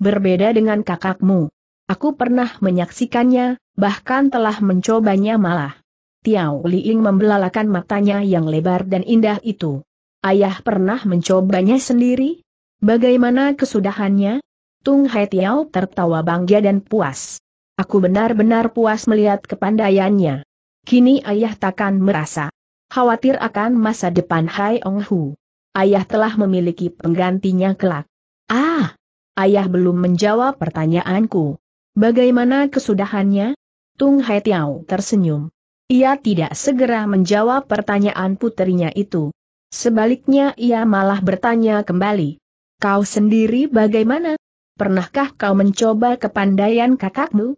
Berbeda dengan kakakmu. Aku pernah menyaksikannya, bahkan telah mencobanya malah. Tiao Liing membelalakan matanya yang lebar dan indah itu. Ayah pernah mencobanya sendiri? Bagaimana kesudahannya? Tung Hai Tiao tertawa bangga dan puas. Aku benar-benar puas melihat kepandaiannya. Kini ayah takkan merasa khawatir akan masa depan Hai Ong Hu. Ayah telah memiliki penggantinya kelak. Ah, ayah belum menjawab pertanyaanku. Bagaimana kesudahannya? Tung Hai Tiao tersenyum. Ia tidak segera menjawab pertanyaan putrinya itu. Sebaliknya ia malah bertanya kembali. Kau sendiri bagaimana? Pernahkah kau mencoba kepandaian kakakmu?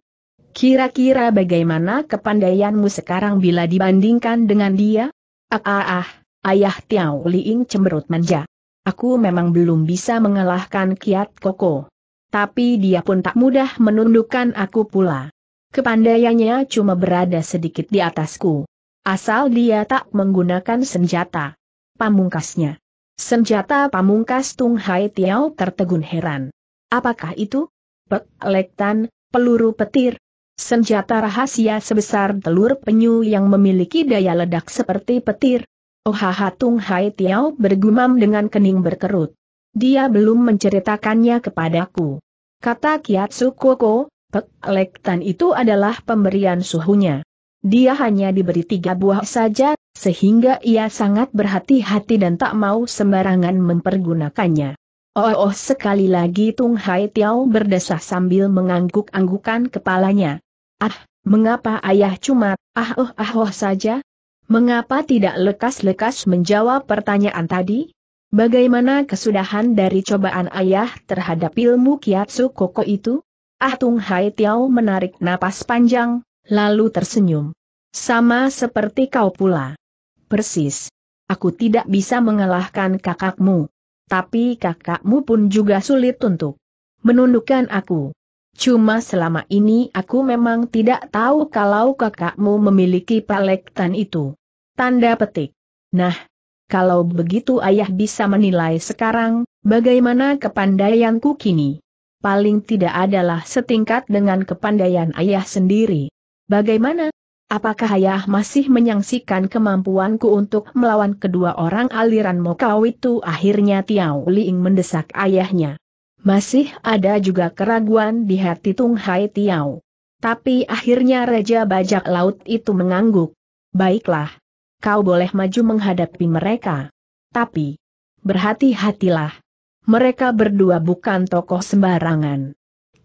Kira-kira bagaimana kepandaianmu sekarang bila dibandingkan dengan dia? Ah ah ah, ayah Tiao Liing cemberut manja. Aku memang belum bisa mengalahkan Kiat Koko. Tapi dia pun tak mudah menundukkan aku pula. Kepandaiannya cuma berada sedikit di atasku. Asal dia tak menggunakan senjata pamungkasnya. Senjata pamungkas Tung Hai Tiao tertegun heran. Apakah itu? Pek, lektan, peluru petir. Senjata rahasia sebesar telur penyu yang memiliki daya ledak seperti petir. Ohaha Tung Hai Tiao bergumam dengan kening berkerut. Dia belum menceritakannya kepadaku. Kata Kiatsu Koko, Pek Lektan itu adalah pemberian suhunya. Dia hanya diberi tiga buah saja sehingga ia sangat berhati-hati dan tak mau sembarangan mempergunakannya. Oh, oh sekali lagi Tung Hai Tiao berdesah sambil mengangguk-anggukan kepalanya. Ah, mengapa ayah cuma ah oh ah oh saja? Mengapa tidak lekas-lekas menjawab pertanyaan tadi? Bagaimana kesudahan dari cobaan ayah terhadap ilmu kiatsu koko itu? Ah Tung Hai Tiao menarik napas panjang, lalu tersenyum. Sama seperti kau pula persis. Aku tidak bisa mengalahkan kakakmu. Tapi kakakmu pun juga sulit untuk menundukkan aku. Cuma selama ini aku memang tidak tahu kalau kakakmu memiliki palektan itu. Tanda petik. Nah, kalau begitu ayah bisa menilai sekarang, bagaimana kepandaianku kini? Paling tidak adalah setingkat dengan kepandaian ayah sendiri. Bagaimana? Apakah ayah masih menyangsikan kemampuanku untuk melawan kedua orang aliran Mokau itu? Akhirnya Tiao Liing mendesak ayahnya. Masih ada juga keraguan di hati Tung Hai Tiao. Tapi akhirnya Raja Bajak Laut itu mengangguk. Baiklah. Kau boleh maju menghadapi mereka. Tapi, berhati-hatilah. Mereka berdua bukan tokoh sembarangan.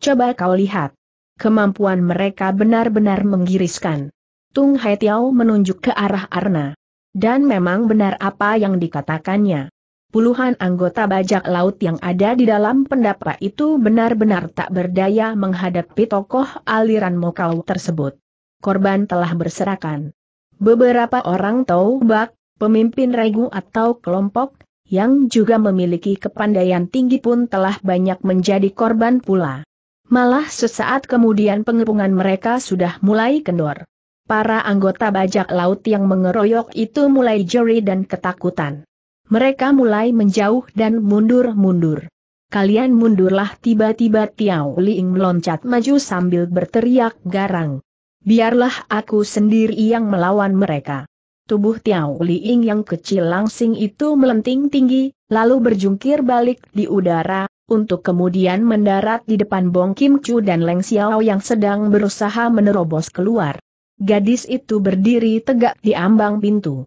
Coba kau lihat. Kemampuan mereka benar-benar menggiriskan. Tung Hai Tiao menunjuk ke arah Arna. Dan memang benar apa yang dikatakannya. Puluhan anggota bajak laut yang ada di dalam pendapa itu benar-benar tak berdaya menghadapi tokoh aliran Mokau tersebut. Korban telah berserakan. Beberapa orang bak, pemimpin regu atau kelompok, yang juga memiliki kepandaian tinggi pun telah banyak menjadi korban pula. Malah sesaat kemudian pengepungan mereka sudah mulai kendor para anggota bajak laut yang mengeroyok itu mulai jeri dan ketakutan. Mereka mulai menjauh dan mundur-mundur. Kalian mundurlah tiba-tiba Tiao Liing meloncat maju sambil berteriak garang. Biarlah aku sendiri yang melawan mereka. Tubuh Tiao Liing yang kecil langsing itu melenting tinggi, lalu berjungkir balik di udara, untuk kemudian mendarat di depan Bong Kim Chu dan Leng Xiao yang sedang berusaha menerobos keluar. Gadis itu berdiri tegak di ambang pintu.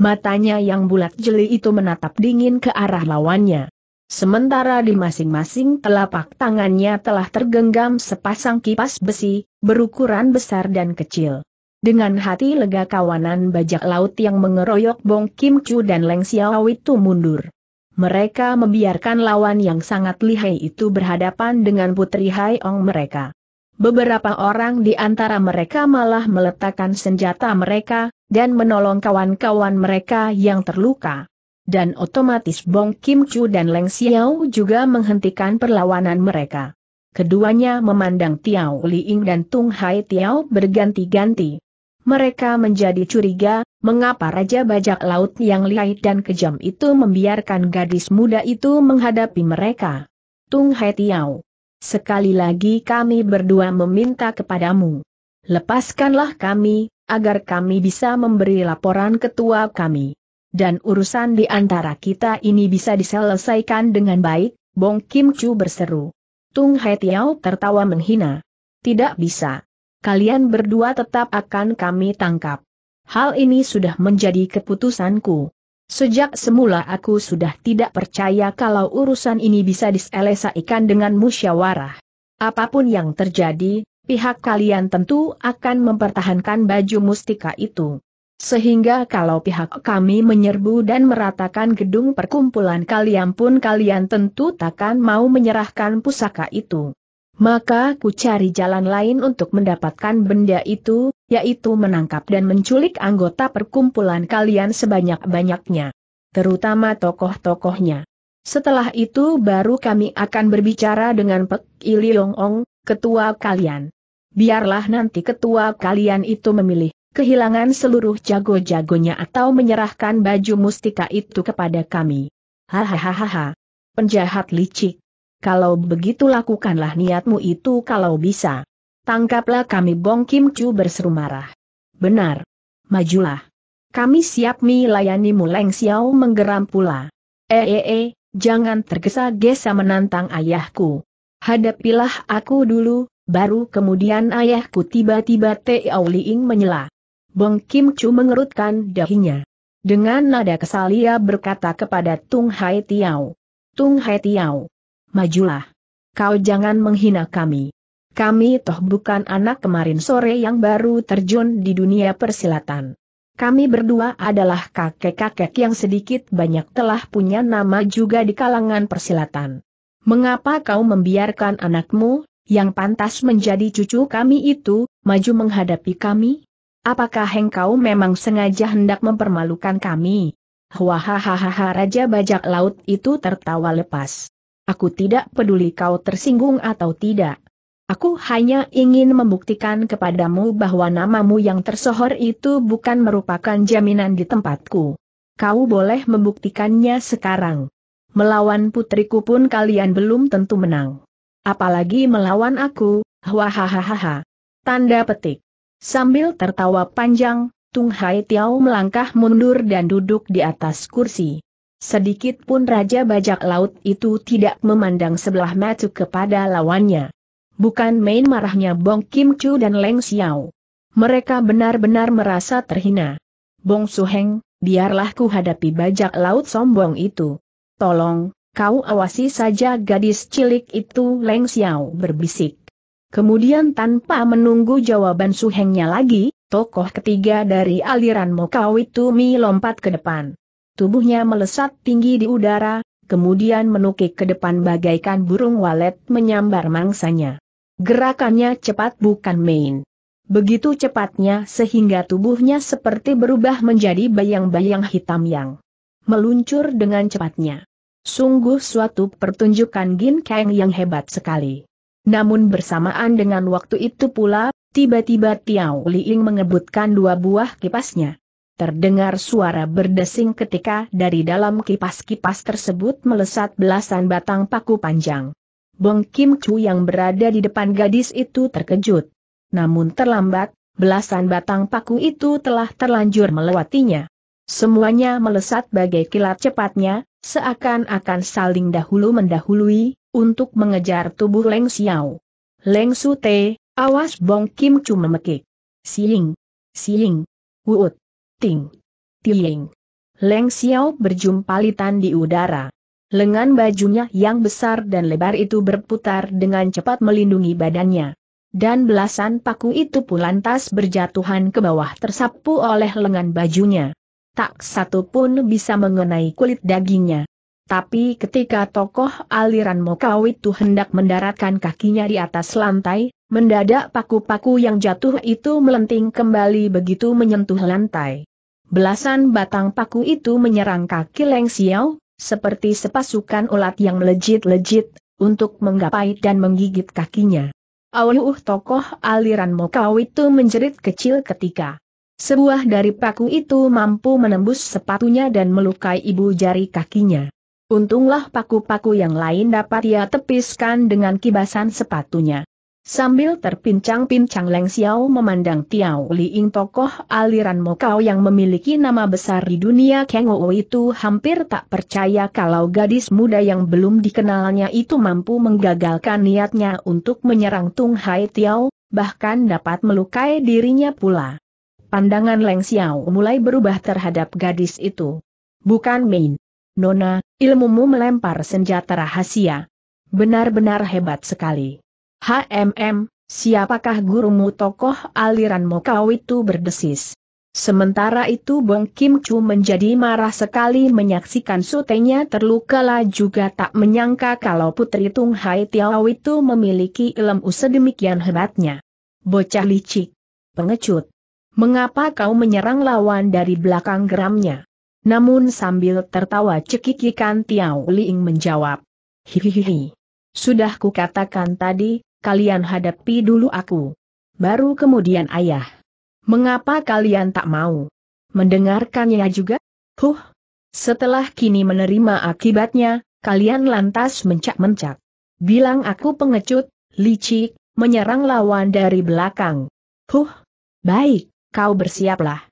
Matanya yang bulat jeli itu menatap dingin ke arah lawannya. Sementara di masing-masing telapak tangannya telah tergenggam sepasang kipas besi, berukuran besar dan kecil. Dengan hati lega kawanan bajak laut yang mengeroyok Bong Kim Chu dan Leng Xiao itu mundur. Mereka membiarkan lawan yang sangat lihai itu berhadapan dengan Putri Hai Ong mereka. Beberapa orang di antara mereka malah meletakkan senjata mereka, dan menolong kawan-kawan mereka yang terluka. Dan otomatis Bong Kim Chu dan Leng Xiao juga menghentikan perlawanan mereka. Keduanya memandang Tiao Li Ying dan Tung Hai Tiao berganti-ganti. Mereka menjadi curiga, mengapa Raja Bajak Laut yang lihai dan kejam itu membiarkan gadis muda itu menghadapi mereka. Tung Hai Tiao Sekali lagi kami berdua meminta kepadamu. Lepaskanlah kami, agar kami bisa memberi laporan ketua kami. Dan urusan di antara kita ini bisa diselesaikan dengan baik, Bong Kim Chu berseru. Tung Hai Tiao tertawa menghina. Tidak bisa. Kalian berdua tetap akan kami tangkap. Hal ini sudah menjadi keputusanku. Sejak semula aku sudah tidak percaya kalau urusan ini bisa diselesaikan dengan musyawarah. Apapun yang terjadi, pihak kalian tentu akan mempertahankan baju mustika itu. Sehingga kalau pihak kami menyerbu dan meratakan gedung perkumpulan kalian pun kalian tentu takkan mau menyerahkan pusaka itu. Maka ku cari jalan lain untuk mendapatkan benda itu, yaitu menangkap dan menculik anggota perkumpulan kalian sebanyak-banyaknya. Terutama tokoh-tokohnya. Setelah itu baru kami akan berbicara dengan Pek Iliong ketua kalian. Biarlah nanti ketua kalian itu memilih, kehilangan seluruh jago-jagonya atau menyerahkan baju mustika itu kepada kami. Hahaha. Penjahat licik kalau begitu lakukanlah niatmu itu kalau bisa. Tangkaplah kami Bong Kim Chu berseru marah. Benar. Majulah. Kami siap melayanimu Leng Xiao menggeram pula. Ee, eh, -e eh, eh, jangan tergesa-gesa menantang ayahku. Hadapilah aku dulu, baru kemudian ayahku tiba-tiba Tiao Liing menyela. Bong Kim Chu mengerutkan dahinya. Dengan nada kesal ia berkata kepada Tung Hai Tiao. Tung Hai Tiao, majulah. Kau jangan menghina kami. Kami toh bukan anak kemarin sore yang baru terjun di dunia persilatan. Kami berdua adalah kakek-kakek yang sedikit banyak telah punya nama juga di kalangan persilatan. Mengapa kau membiarkan anakmu, yang pantas menjadi cucu kami itu, maju menghadapi kami? Apakah engkau memang sengaja hendak mempermalukan kami? Hahaha Raja Bajak Laut itu tertawa lepas. Aku tidak peduli kau tersinggung atau tidak. Aku hanya ingin membuktikan kepadamu bahwa namamu yang tersohor itu bukan merupakan jaminan di tempatku. Kau boleh membuktikannya sekarang. Melawan putriku pun kalian belum tentu menang. Apalagi melawan aku, hahaha. Tanda petik. Sambil tertawa panjang, Tung Hai Tiao melangkah mundur dan duduk di atas kursi. Sedikit pun Raja Bajak Laut itu tidak memandang sebelah mata kepada lawannya. Bukan main marahnya Bong Kim Chu dan Leng Xiao. Mereka benar-benar merasa terhina. Bong Su Heng, biarlah ku hadapi bajak laut sombong itu. Tolong, kau awasi saja gadis cilik itu Leng Xiao berbisik. Kemudian tanpa menunggu jawaban Su Hengnya lagi, tokoh ketiga dari aliran Mokau itu melompat ke depan. Tubuhnya melesat tinggi di udara, kemudian menukik ke depan bagaikan burung walet menyambar mangsanya. Gerakannya cepat bukan main. Begitu cepatnya sehingga tubuhnya seperti berubah menjadi bayang-bayang hitam yang meluncur dengan cepatnya. Sungguh suatu pertunjukan Gin Kang yang hebat sekali. Namun bersamaan dengan waktu itu pula, tiba-tiba Tiao Liing mengebutkan dua buah kipasnya. Terdengar suara berdesing ketika dari dalam kipas-kipas tersebut melesat belasan batang paku panjang. Bong Kim Chu yang berada di depan gadis itu terkejut. Namun terlambat, belasan batang paku itu telah terlanjur melewatinya. Semuanya melesat bagai kilat cepatnya, seakan-akan saling dahulu mendahului, untuk mengejar tubuh Leng Xiao. Leng Su Te, awas Bong Kim Chu memekik. Siing, siing, wuut. Ting. Tiing. Leng Xiao berjumpa litan di udara. Lengan bajunya yang besar dan lebar itu berputar dengan cepat melindungi badannya. Dan belasan paku itu pun lantas berjatuhan ke bawah tersapu oleh lengan bajunya. Tak satu pun bisa mengenai kulit dagingnya. Tapi ketika tokoh aliran Mokau itu hendak mendaratkan kakinya di atas lantai, mendadak paku-paku yang jatuh itu melenting kembali begitu menyentuh lantai. Belasan batang paku itu menyerang kaki Leng Xiao, seperti sepasukan ulat yang melejit-lejit, untuk menggapai dan menggigit kakinya. Awuh tokoh aliran Mokau itu menjerit kecil ketika sebuah dari paku itu mampu menembus sepatunya dan melukai ibu jari kakinya. Untunglah paku-paku yang lain dapat ia tepiskan dengan kibasan sepatunya. Sambil terpincang-pincang Leng Xiao memandang Tiao Liing tokoh aliran Mokau yang memiliki nama besar di dunia Kang itu hampir tak percaya kalau gadis muda yang belum dikenalnya itu mampu menggagalkan niatnya untuk menyerang Tung Hai Tiao, bahkan dapat melukai dirinya pula. Pandangan Leng Xiao mulai berubah terhadap gadis itu. Bukan main. Nona, ilmumu melempar senjata rahasia. Benar-benar hebat sekali. HMM, siapakah gurumu tokoh aliran Mokau itu berdesis. Sementara itu Bong Kim Chu menjadi marah sekali menyaksikan sutenya terlukalah juga tak menyangka kalau putri Tung Hai Tiao itu memiliki ilmu sedemikian hebatnya. Bocah licik. Pengecut. Mengapa kau menyerang lawan dari belakang geramnya? Namun sambil tertawa cekikikan Tiao Liing menjawab. Hihihi. Sudah kukatakan tadi, kalian hadapi dulu aku. Baru kemudian ayah. Mengapa kalian tak mau mendengarkannya juga? Huh, setelah kini menerima akibatnya, kalian lantas mencak-mencak. Bilang aku pengecut, licik, menyerang lawan dari belakang. Huh, baik, kau bersiaplah.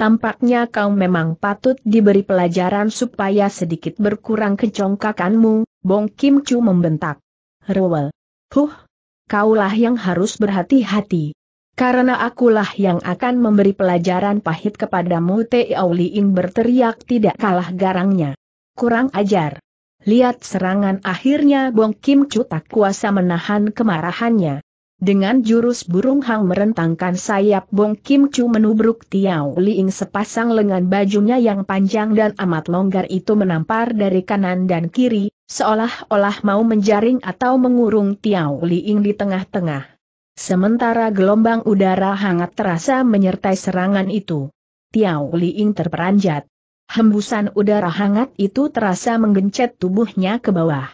Tampaknya kau memang patut diberi pelajaran supaya sedikit berkurang kecongkakanmu, Bong Kim Chu membentak. Rowel. Huh, kaulah yang harus berhati-hati. Karena akulah yang akan memberi pelajaran pahit kepadamu Tiao Liing berteriak tidak kalah garangnya. Kurang ajar. Lihat serangan akhirnya Bong Kim Cu tak kuasa menahan kemarahannya. Dengan jurus burung hang merentangkan sayap Bong Kim Chu menubruk Tiao Liing sepasang lengan bajunya yang panjang dan amat longgar itu menampar dari kanan dan kiri, seolah-olah mau menjaring atau mengurung Tiao Liing di tengah-tengah. Sementara gelombang udara hangat terasa menyertai serangan itu. Tiao Liing terperanjat. Hembusan udara hangat itu terasa menggencet tubuhnya ke bawah.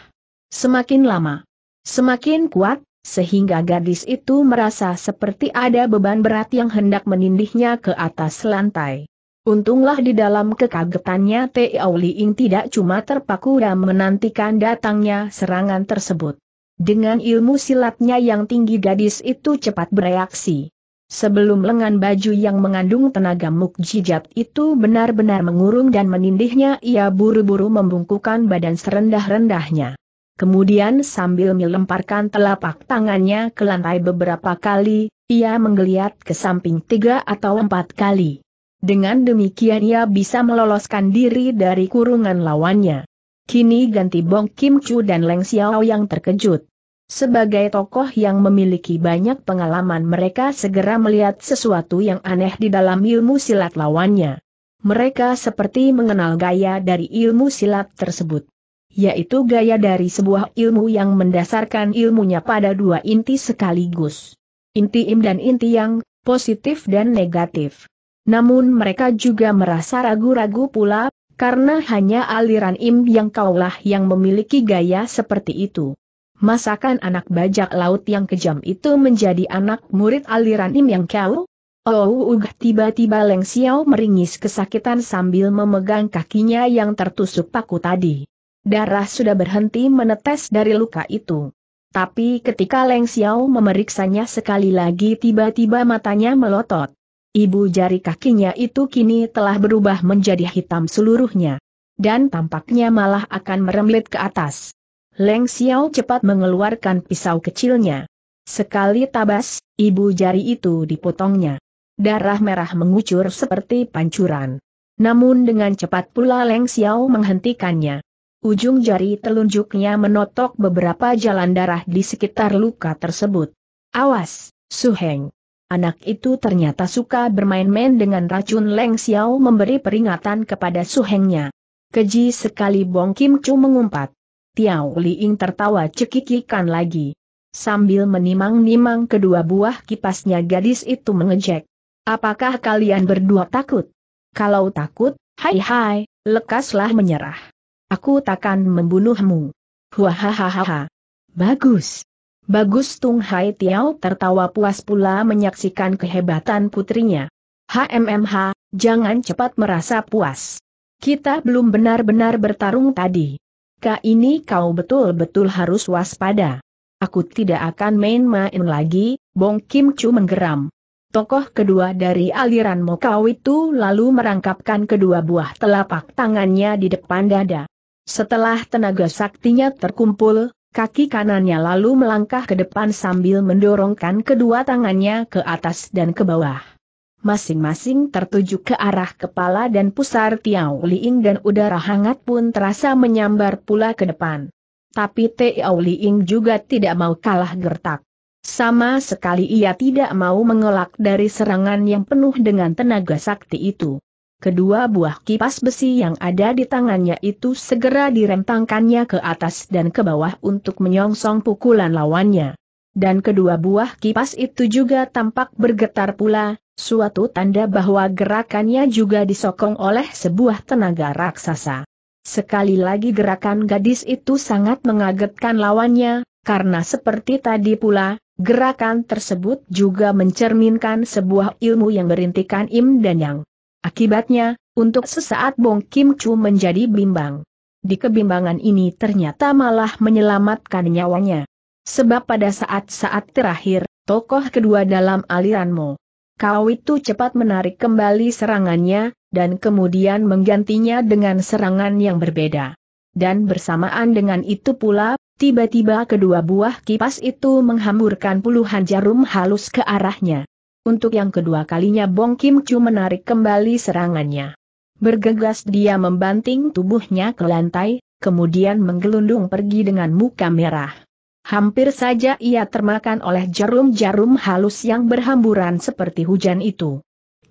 Semakin lama, semakin kuat, sehingga gadis itu merasa seperti ada beban berat yang hendak menindihnya ke atas lantai. Untunglah di dalam kekagetannya Tiao Liing tidak cuma terpaku dan menantikan datangnya serangan tersebut. Dengan ilmu silatnya yang tinggi gadis itu cepat bereaksi. Sebelum lengan baju yang mengandung tenaga mukjizat itu benar-benar mengurung dan menindihnya ia buru-buru membungkukan badan serendah-rendahnya. Kemudian sambil melemparkan telapak tangannya ke lantai beberapa kali, ia menggeliat ke samping tiga atau empat kali. Dengan demikian ia bisa meloloskan diri dari kurungan lawannya. Kini ganti Bong Kim Chu dan Leng Xiao yang terkejut. Sebagai tokoh yang memiliki banyak pengalaman mereka segera melihat sesuatu yang aneh di dalam ilmu silat lawannya. Mereka seperti mengenal gaya dari ilmu silat tersebut yaitu gaya dari sebuah ilmu yang mendasarkan ilmunya pada dua inti sekaligus. Inti im dan inti yang, positif dan negatif. Namun mereka juga merasa ragu-ragu pula, karena hanya aliran im yang kaulah yang memiliki gaya seperti itu. Masakan anak bajak laut yang kejam itu menjadi anak murid aliran im yang kau? Oh, tiba-tiba Leng Xiao meringis kesakitan sambil memegang kakinya yang tertusuk paku tadi. Darah sudah berhenti menetes dari luka itu. Tapi ketika Leng Xiao memeriksanya sekali lagi tiba-tiba matanya melotot. Ibu jari kakinya itu kini telah berubah menjadi hitam seluruhnya. Dan tampaknya malah akan merembet ke atas. Leng Xiao cepat mengeluarkan pisau kecilnya. Sekali tabas, ibu jari itu dipotongnya. Darah merah mengucur seperti pancuran. Namun dengan cepat pula Leng Xiao menghentikannya. Ujung jari telunjuknya menotok beberapa jalan darah di sekitar luka tersebut. Awas, Su Heng. Anak itu ternyata suka bermain-main dengan racun Leng Xiao memberi peringatan kepada Su Hengnya. Keji sekali Bong Kim Chu mengumpat. Tiao Li Ying tertawa cekikikan lagi. Sambil menimang-nimang kedua buah kipasnya gadis itu mengejek. Apakah kalian berdua takut? Kalau takut, hai hai, lekaslah menyerah. Aku takkan membunuhmu. Hahaha. Bagus. Bagus Tung Hai Tiao tertawa puas pula menyaksikan kehebatan putrinya. HMMH, jangan cepat merasa puas. Kita belum benar-benar bertarung tadi. Kak ini kau betul-betul harus waspada. Aku tidak akan main-main lagi, Bong Kim Chu menggeram. Tokoh kedua dari aliran Mokau itu lalu merangkapkan kedua buah telapak tangannya di depan dada. Setelah tenaga saktinya terkumpul, kaki kanannya lalu melangkah ke depan sambil mendorongkan kedua tangannya ke atas dan ke bawah. Masing-masing tertuju ke arah kepala dan pusar Tiao Liing dan udara hangat pun terasa menyambar pula ke depan. Tapi Tiao Liing juga tidak mau kalah gertak. Sama sekali ia tidak mau mengelak dari serangan yang penuh dengan tenaga sakti itu. Kedua buah kipas besi yang ada di tangannya itu segera direntangkannya ke atas dan ke bawah untuk menyongsong pukulan lawannya. Dan kedua buah kipas itu juga tampak bergetar pula, suatu tanda bahwa gerakannya juga disokong oleh sebuah tenaga raksasa. Sekali lagi gerakan gadis itu sangat mengagetkan lawannya, karena seperti tadi pula, gerakan tersebut juga mencerminkan sebuah ilmu yang berintikan im dan yang. Akibatnya, untuk sesaat Bong Kim Chu menjadi bimbang. Di kebimbangan ini ternyata malah menyelamatkan nyawanya. Sebab pada saat-saat terakhir, tokoh kedua dalam aliranmu. Kau itu cepat menarik kembali serangannya, dan kemudian menggantinya dengan serangan yang berbeda. Dan bersamaan dengan itu pula, tiba-tiba kedua buah kipas itu menghamburkan puluhan jarum halus ke arahnya. Untuk yang kedua kalinya Bong Kim Chu menarik kembali serangannya. Bergegas dia membanting tubuhnya ke lantai, kemudian menggelundung pergi dengan muka merah. Hampir saja ia termakan oleh jarum-jarum halus yang berhamburan seperti hujan itu.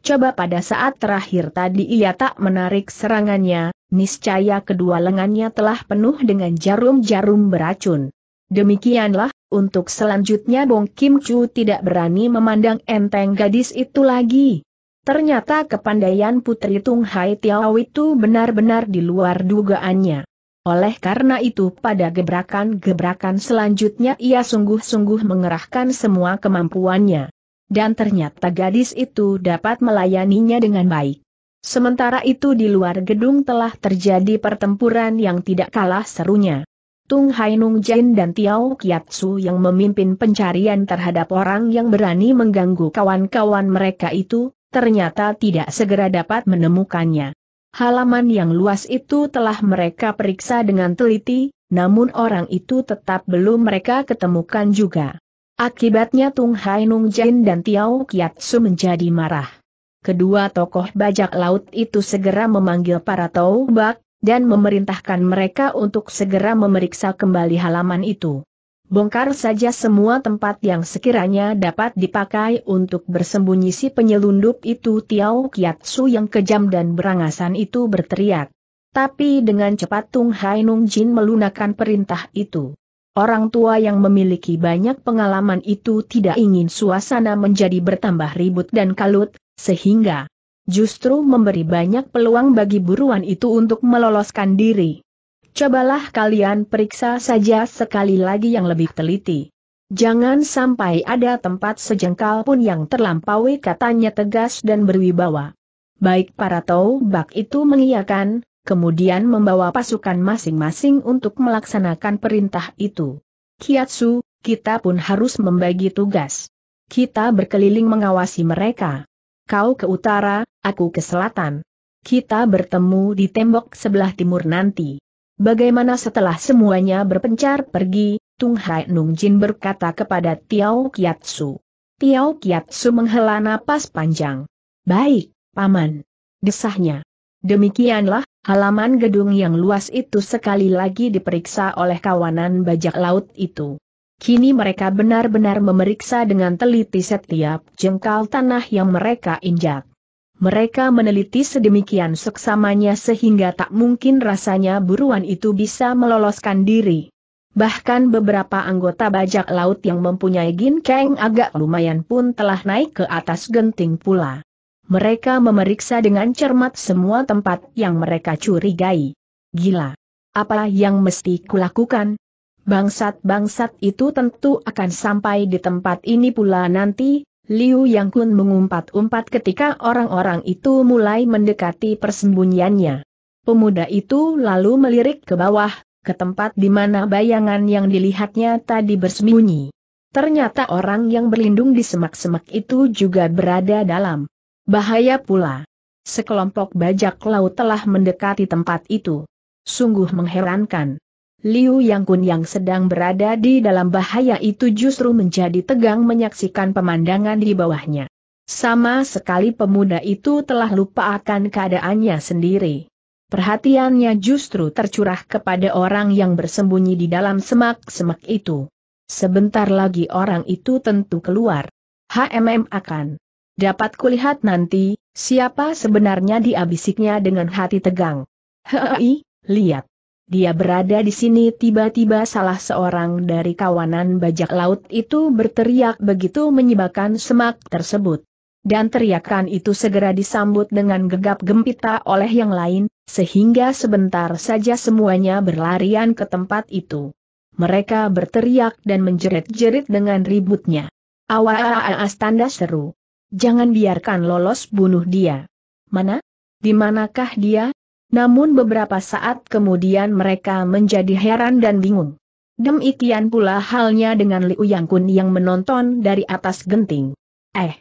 Coba pada saat terakhir tadi ia tak menarik serangannya, niscaya kedua lengannya telah penuh dengan jarum-jarum beracun. Demikianlah, untuk selanjutnya Bong Kim Chu tidak berani memandang enteng gadis itu lagi. Ternyata kepandaian Putri Tung Hai Tiao itu benar-benar di luar dugaannya. Oleh karena itu pada gebrakan-gebrakan selanjutnya ia sungguh-sungguh mengerahkan semua kemampuannya. Dan ternyata gadis itu dapat melayaninya dengan baik. Sementara itu di luar gedung telah terjadi pertempuran yang tidak kalah serunya. Tung Hai Nung Jin dan Tiao Kiatsu yang memimpin pencarian terhadap orang yang berani mengganggu kawan-kawan mereka itu, ternyata tidak segera dapat menemukannya. Halaman yang luas itu telah mereka periksa dengan teliti, namun orang itu tetap belum mereka ketemukan juga. Akibatnya Tung Hai Nung Jin dan Tiao Kiatsu menjadi marah. Kedua tokoh bajak laut itu segera memanggil para Taubak dan memerintahkan mereka untuk segera memeriksa kembali halaman itu. Bongkar saja semua tempat yang sekiranya dapat dipakai untuk bersembunyi si penyelundup itu Tiao Kiatsu yang kejam dan berangasan itu berteriak. Tapi dengan cepat Tung Hai Nung Jin melunakkan perintah itu. Orang tua yang memiliki banyak pengalaman itu tidak ingin suasana menjadi bertambah ribut dan kalut, sehingga justru memberi banyak peluang bagi buruan itu untuk meloloskan diri. Cobalah kalian periksa saja sekali lagi yang lebih teliti. Jangan sampai ada tempat sejengkal pun yang terlampaui katanya tegas dan berwibawa. Baik para bak itu mengiyakan, kemudian membawa pasukan masing-masing untuk melaksanakan perintah itu. Kiatsu, kita pun harus membagi tugas. Kita berkeliling mengawasi mereka kau ke utara, aku ke selatan. Kita bertemu di tembok sebelah timur nanti. Bagaimana setelah semuanya berpencar pergi, Tung Hai Nung Jin berkata kepada Tiao Kiatsu. Tiao Kiatsu menghela napas panjang. Baik, Paman. Desahnya. Demikianlah, halaman gedung yang luas itu sekali lagi diperiksa oleh kawanan bajak laut itu. Kini mereka benar-benar memeriksa dengan teliti setiap jengkal tanah yang mereka injak. Mereka meneliti sedemikian seksamanya sehingga tak mungkin rasanya buruan itu bisa meloloskan diri. Bahkan beberapa anggota bajak laut yang mempunyai ginkeng agak lumayan pun telah naik ke atas genting pula. Mereka memeriksa dengan cermat semua tempat yang mereka curigai. Gila! Apa yang mesti kulakukan? Bangsat-bangsat itu tentu akan sampai di tempat ini pula nanti, Liu Yang Kun mengumpat-umpat ketika orang-orang itu mulai mendekati persembunyiannya. Pemuda itu lalu melirik ke bawah, ke tempat di mana bayangan yang dilihatnya tadi bersembunyi. Ternyata orang yang berlindung di semak-semak itu juga berada dalam bahaya pula. Sekelompok bajak laut telah mendekati tempat itu. Sungguh mengherankan. Liu Yang Kun yang sedang berada di dalam bahaya itu justru menjadi tegang menyaksikan pemandangan di bawahnya. Sama sekali pemuda itu telah lupa akan keadaannya sendiri. Perhatiannya justru tercurah kepada orang yang bersembunyi di dalam semak-semak itu. Sebentar lagi orang itu tentu keluar. HMM akan. Dapat kulihat nanti, siapa sebenarnya diabisiknya dengan hati tegang. Hei, lihat. Dia berada di sini tiba-tiba salah seorang dari kawanan bajak laut itu berteriak begitu menyebabkan semak tersebut. Dan teriakan itu segera disambut dengan gegap gempita oleh yang lain, sehingga sebentar saja semuanya berlarian ke tempat itu. Mereka berteriak dan menjerit-jerit dengan ributnya. Awas tanda seru. Jangan biarkan lolos bunuh dia. Mana? Di manakah dia? Namun beberapa saat kemudian mereka menjadi heran dan bingung. Demikian pula halnya dengan Liu Yang yang menonton dari atas genting. Eh,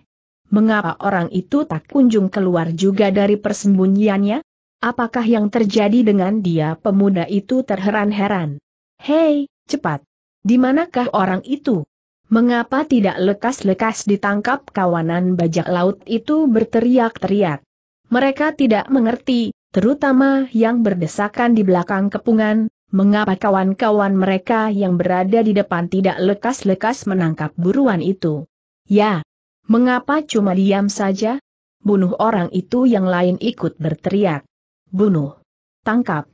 mengapa orang itu tak kunjung keluar juga dari persembunyiannya? Apakah yang terjadi dengan dia pemuda itu terheran-heran? Hei, cepat! Di manakah orang itu? Mengapa tidak lekas-lekas ditangkap kawanan bajak laut itu berteriak-teriak? Mereka tidak mengerti, terutama yang berdesakan di belakang kepungan, mengapa kawan-kawan mereka yang berada di depan tidak lekas-lekas menangkap buruan itu. Ya, mengapa cuma diam saja? Bunuh orang itu yang lain ikut berteriak. Bunuh. Tangkap.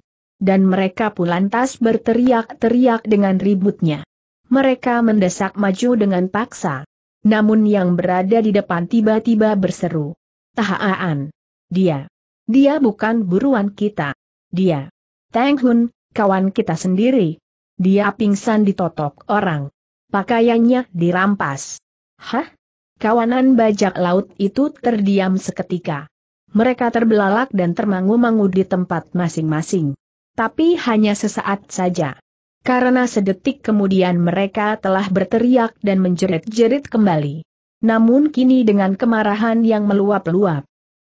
Dan mereka pun lantas berteriak-teriak dengan ributnya. Mereka mendesak maju dengan paksa. Namun yang berada di depan tiba-tiba berseru. Tahaan. Dia. Dia bukan buruan kita. Dia. Tang Hun, kawan kita sendiri. Dia pingsan ditotok orang. Pakaiannya dirampas. Hah? Kawanan bajak laut itu terdiam seketika. Mereka terbelalak dan termangu-mangu di tempat masing-masing. Tapi hanya sesaat saja. Karena sedetik kemudian mereka telah berteriak dan menjerit-jerit kembali. Namun kini dengan kemarahan yang meluap-luap.